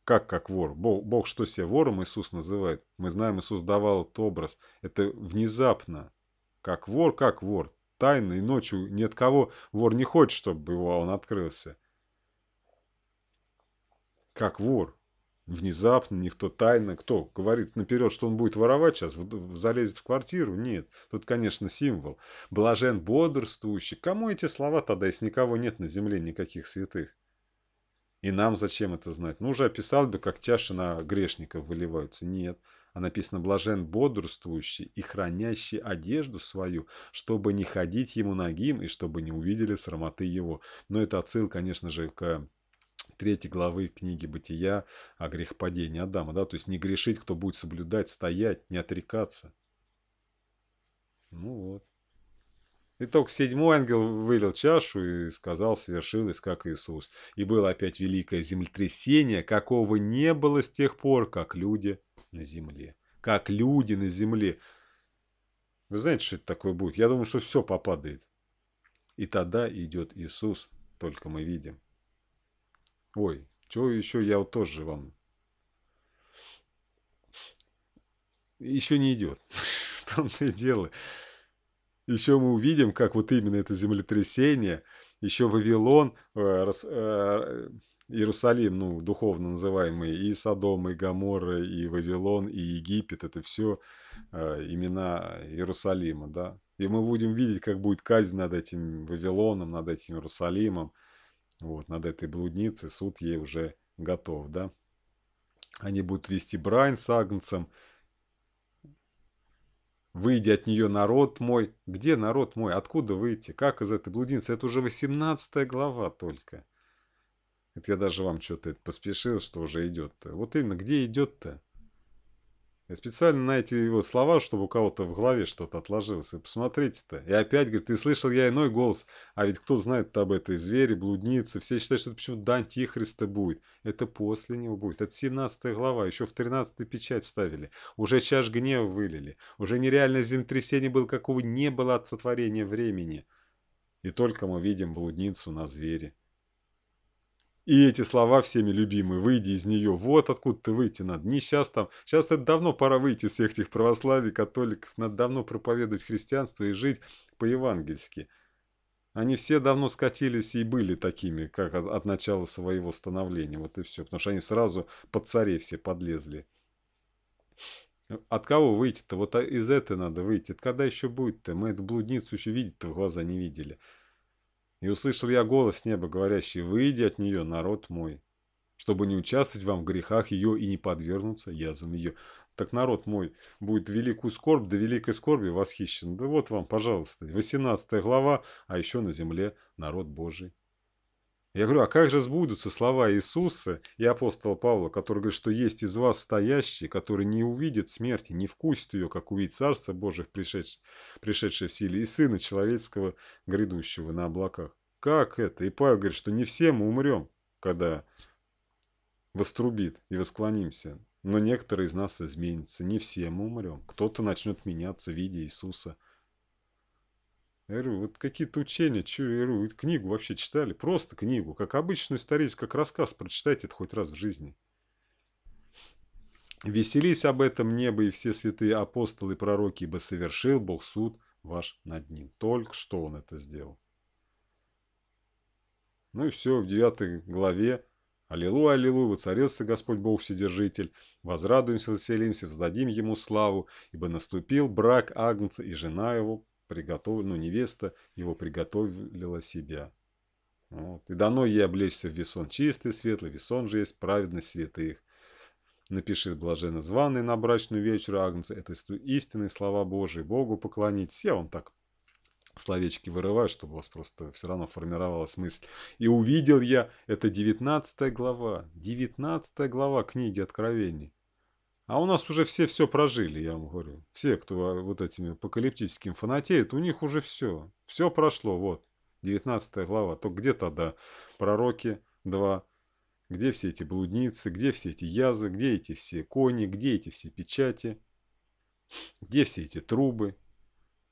Как как вор? Бог, Бог что себя вором Иисус называет? Мы знаем, Иисус давал этот образ. Это внезапно. Как вор, как вор. Тайно и ночью ни от кого вор не хочет, чтобы его он открылся. Как вор внезапно, никто тайно. Кто говорит наперед, что он будет воровать сейчас, залезет в квартиру? Нет. Тут, конечно, символ. Блажен бодрствующий. Кому эти слова тогда, если никого нет на земле, никаких святых? И нам зачем это знать? Ну, уже описал бы, как чаши на грешников выливаются. Нет. А написано «блажен бодрствующий и хранящий одежду свою, чтобы не ходить ему ногим и чтобы не увидели срамоты его». Но это отсыл, конечно же, к 3 главы книги «Бытия» о грехопадении Адама. Да? То есть не грешить, кто будет соблюдать, стоять, не отрекаться. Ну вот. И только седьмой ангел вылил чашу и сказал, свершилось, как Иисус. И было опять великое землетрясение, какого не было с тех пор, как люди на земле. Как люди на земле. Вы знаете, что это такое будет? Я думаю, что все попадает. И тогда идет Иисус, только мы видим. Ой, чего еще я вот тоже вам... Еще не идет. там том-то и дело. Еще мы увидим, как вот именно это землетрясение, еще Вавилон, э, э, Иерусалим, ну, духовно называемый, и Содом, и Гаморра, и Вавилон, и Египет, это все э, имена Иерусалима, да. И мы будем видеть, как будет казнь над этим Вавилоном, над этим Иерусалимом, вот, над этой блудницей суд ей уже готов, да. Они будут вести брань с Агнцем. Выйди от нее, народ мой. Где народ мой? Откуда выйти? Как из этой блудницы? Это уже 18 глава только. Это я даже вам что-то поспешил, что уже идет. -то. Вот именно, где идет-то? Я специально на эти его слова, чтобы у кого-то в голове что-то отложилось. И посмотрите-то. И опять, говорит, ты слышал я иной голос. А ведь кто знает об этой звери, блуднице. Все считают, что это почему-то до Антихриста будет. Это после него будет. Это 17 глава. Еще в 13 печать ставили. Уже чаш гнева вылили. Уже нереальное землетрясение было, какого не было от сотворения времени. И только мы видим блудницу на звере. И эти слова всеми любимые, выйди из нее, вот откуда ты выйти надо. Не сейчас там, сейчас это давно пора выйти из всех этих православий, католиков, надо давно проповедовать христианство и жить по-евангельски. Они все давно скатились и были такими, как от, от начала своего становления, вот и все. Потому что они сразу под царей все подлезли. От кого выйти-то? Вот из этой надо выйти. Это когда еще будет-то? Мы эту блудницу еще видеть-то в глаза не видели. И услышал я голос с неба, говорящий, «Выйди от нее, народ мой, чтобы не участвовать вам в грехах ее и не подвергнуться язвам ее». Так народ мой будет великую скорбь, до великой скорби восхищен. Да вот вам, пожалуйста, 18 глава, а еще на земле народ Божий. Я говорю, а как же сбудутся слова Иисуса и апостола Павла, который говорит, что есть из вас стоящий, который не увидит смерти, не вкусит ее, как увидит Царство Божие, пришедшее, пришедшее в силе, и Сына Человеческого, грядущего на облаках. Как это? И Павел говорит, что не все мы умрем, когда вострубит и восклонимся. Но некоторые из нас изменятся. Не все мы умрем. Кто-то начнет меняться в виде Иисуса – я говорю, вот какие-то учения, что, я говорю, книгу вообще читали? Просто книгу, как обычную историю, как рассказ, прочитайте это хоть раз в жизни. Веселись об этом небо и все святые апостолы и пророки, ибо совершил Бог суд ваш над ним. Только что он это сделал. Ну и все, в 9 главе. Аллилуйя, аллилуйя, воцарился Господь Бог Вседержитель. Возрадуемся, веселимся, вздадим Ему славу, ибо наступил брак Агнца, и жена его приготовил, ну, невеста его приготовила себя. Вот. И дано ей облечься в весон чистый, светлый, весон же есть праведность святых. Напиши блаженно званый на брачную вечер Агнца, это истинные слова Божии, Богу поклонитесь. Я вам так словечки вырываю, чтобы у вас просто все равно формировалась мысль. И увидел я, это 19 глава, 19 глава книги Откровений. А у нас уже все все прожили, я вам говорю. Все, кто а, вот этими апокалиптическим фанатеет, у них уже все. Все прошло, вот. 19 глава. То где тогда пророки 2? Где все эти блудницы? Где все эти язы? Где эти все кони? Где эти все печати? Где все эти трубы?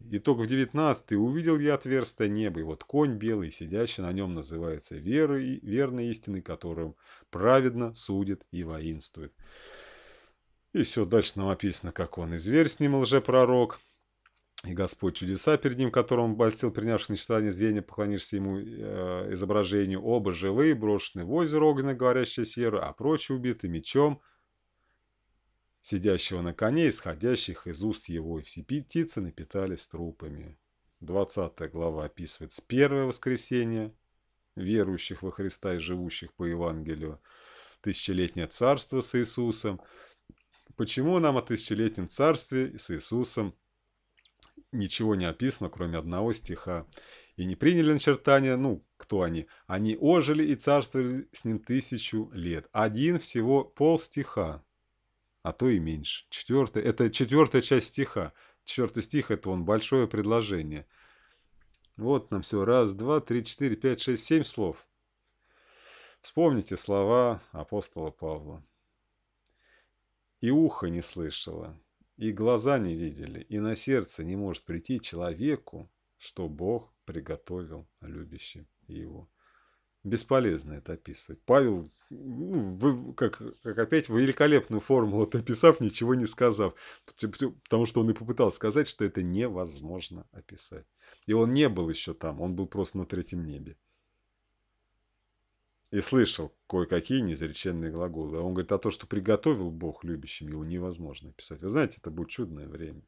И только в девятнадцатый увидел я отверстие неба, и вот конь белый, сидящий на нем, называется верой, верной истиной, которым праведно судит и воинствует. И все дальше нам описано, как он и зверь с ним лжепророк, и Господь чудеса, перед ним которым обольстил, принявший нечитание звенья, поклонишься ему э, изображению, оба живые, брошены в озеро огненно говорящее серо, а прочие убиты мечом, сидящего на коне, исходящих из уст его, и все птицы напитались трупами. 20 глава описывает с первое воскресенье верующих во Христа и живущих по Евангелию, тысячелетнее царство с Иисусом, Почему нам о тысячелетнем царстве с Иисусом ничего не описано, кроме одного стиха? И не приняли начертания, ну, кто они? Они ожили и царствовали с ним тысячу лет. Один всего пол стиха, а то и меньше. Четвертая, это четвертая часть стиха. Четвертый стих – это вон большое предложение. Вот нам все. Раз, два, три, четыре, пять, шесть, семь слов. Вспомните слова апостола Павла и ухо не слышало, и глаза не видели, и на сердце не может прийти человеку, что Бог приготовил любящим его. Бесполезно это описывать. Павел, ну, вы, как, как опять великолепную формулу это описав, ничего не сказав. Потому что он и попытался сказать, что это невозможно описать. И он не был еще там, он был просто на третьем небе и слышал кое-какие неизреченные глаголы. А он говорит, а то, что приготовил Бог любящим, его невозможно писать. Вы знаете, это будет чудное время.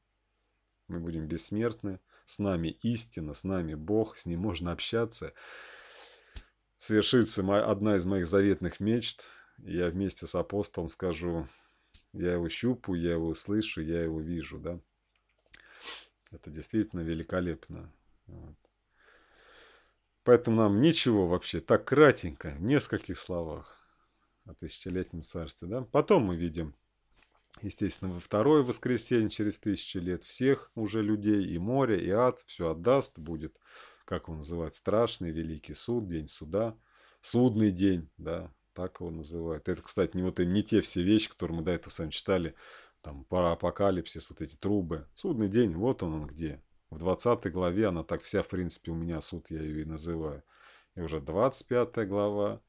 Мы будем бессмертны, с нами истина, с нами Бог, с ним можно общаться. Свершится одна из моих заветных мечт. Я вместе с апостолом скажу, я его щупаю, я его слышу, я его вижу. Да? Это действительно великолепно. Вот. Поэтому нам ничего вообще, так кратенько, в нескольких словах о тысячелетнем царстве. Да? Потом мы видим, естественно, во второе воскресенье через тысячи лет всех уже людей, и море, и ад, все отдаст, будет, как его называют, страшный великий суд, день суда, судный день, да, так его называют. Это, кстати, не, вот, не те все вещи, которые мы до этого сами читали, там, про апокалипсис, вот эти трубы. Судный день, вот он, он где. В 20 главе она так вся, в принципе, у меня суд, я ее и называю. И уже 25 глава.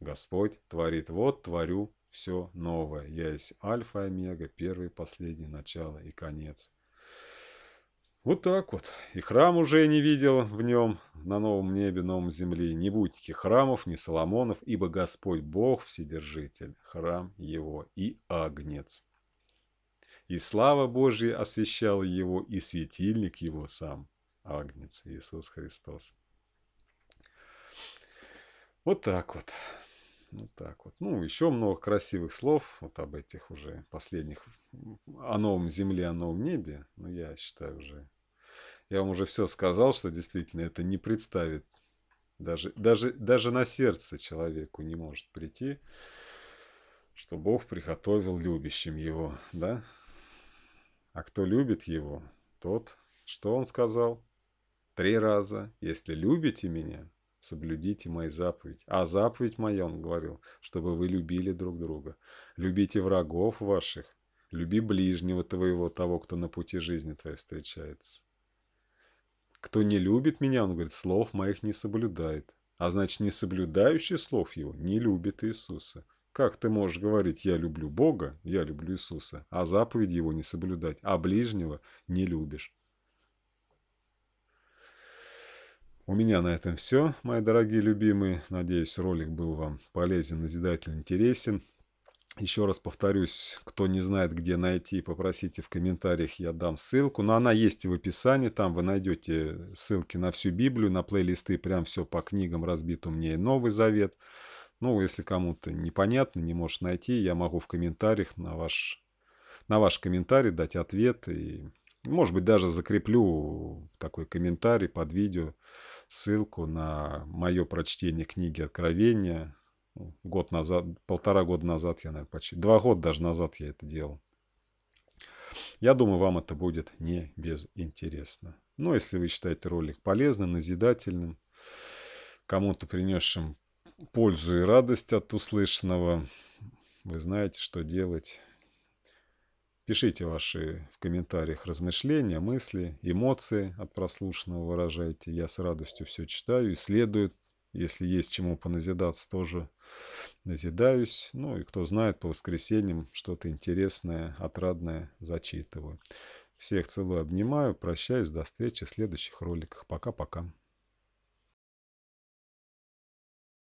Господь творит, вот творю все новое. Я есть альфа и омега, первый, последний, начало и конец. Вот так вот. И храм уже не видел в нем, на новом небе, новом земле, ни будь храмов, ни Соломонов, ибо Господь Бог Вседержитель, храм его и агнец и слава Божья освещала его, и светильник его сам, Агнец Иисус Христос. Вот так вот. Вот так вот. Ну, еще много красивых слов вот об этих уже последних. О новом земле, о новом небе. Но ну, я считаю уже... Я вам уже все сказал, что действительно это не представит. Даже, даже, даже на сердце человеку не может прийти, что Бог приготовил любящим его. Да? А кто любит его, тот, что он сказал? Три раза. Если любите меня, соблюдите мои заповеди. А заповедь моя, он говорил, чтобы вы любили друг друга. Любите врагов ваших. Люби ближнего твоего, того, кто на пути жизни твоей встречается. Кто не любит меня, он говорит, слов моих не соблюдает. А значит, не соблюдающий слов его не любит Иисуса. Как ты можешь говорить «я люблю Бога», «я люблю Иисуса», а заповеди его не соблюдать, а ближнего не любишь? У меня на этом все, мои дорогие любимые. Надеюсь, ролик был вам полезен, назидатель, интересен. Еще раз повторюсь, кто не знает, где найти, попросите в комментариях, я дам ссылку. Но она есть и в описании, там вы найдете ссылки на всю Библию, на плейлисты, прям все по книгам разбито мне и Новый Завет. Ну, если кому-то непонятно, не можешь найти, я могу в комментариях на ваш, на ваш комментарий дать ответ. И, может быть, даже закреплю такой комментарий под видео, ссылку на мое прочтение книги «Откровения». Ну, год назад, полтора года назад я, наверное, почти, два года даже назад я это делал. Я думаю, вам это будет не безинтересно. Но ну, если вы считаете ролик полезным, назидательным, кому-то принесшим пользу и радость от услышанного, вы знаете, что делать. Пишите ваши в комментариях размышления, мысли, эмоции от прослушанного выражайте. Я с радостью все читаю, исследую. Если есть чему поназидаться, тоже назидаюсь. Ну и кто знает, по воскресеньям что-то интересное, отрадное зачитываю. Всех целую, обнимаю, прощаюсь, до встречи в следующих роликах. Пока-пока.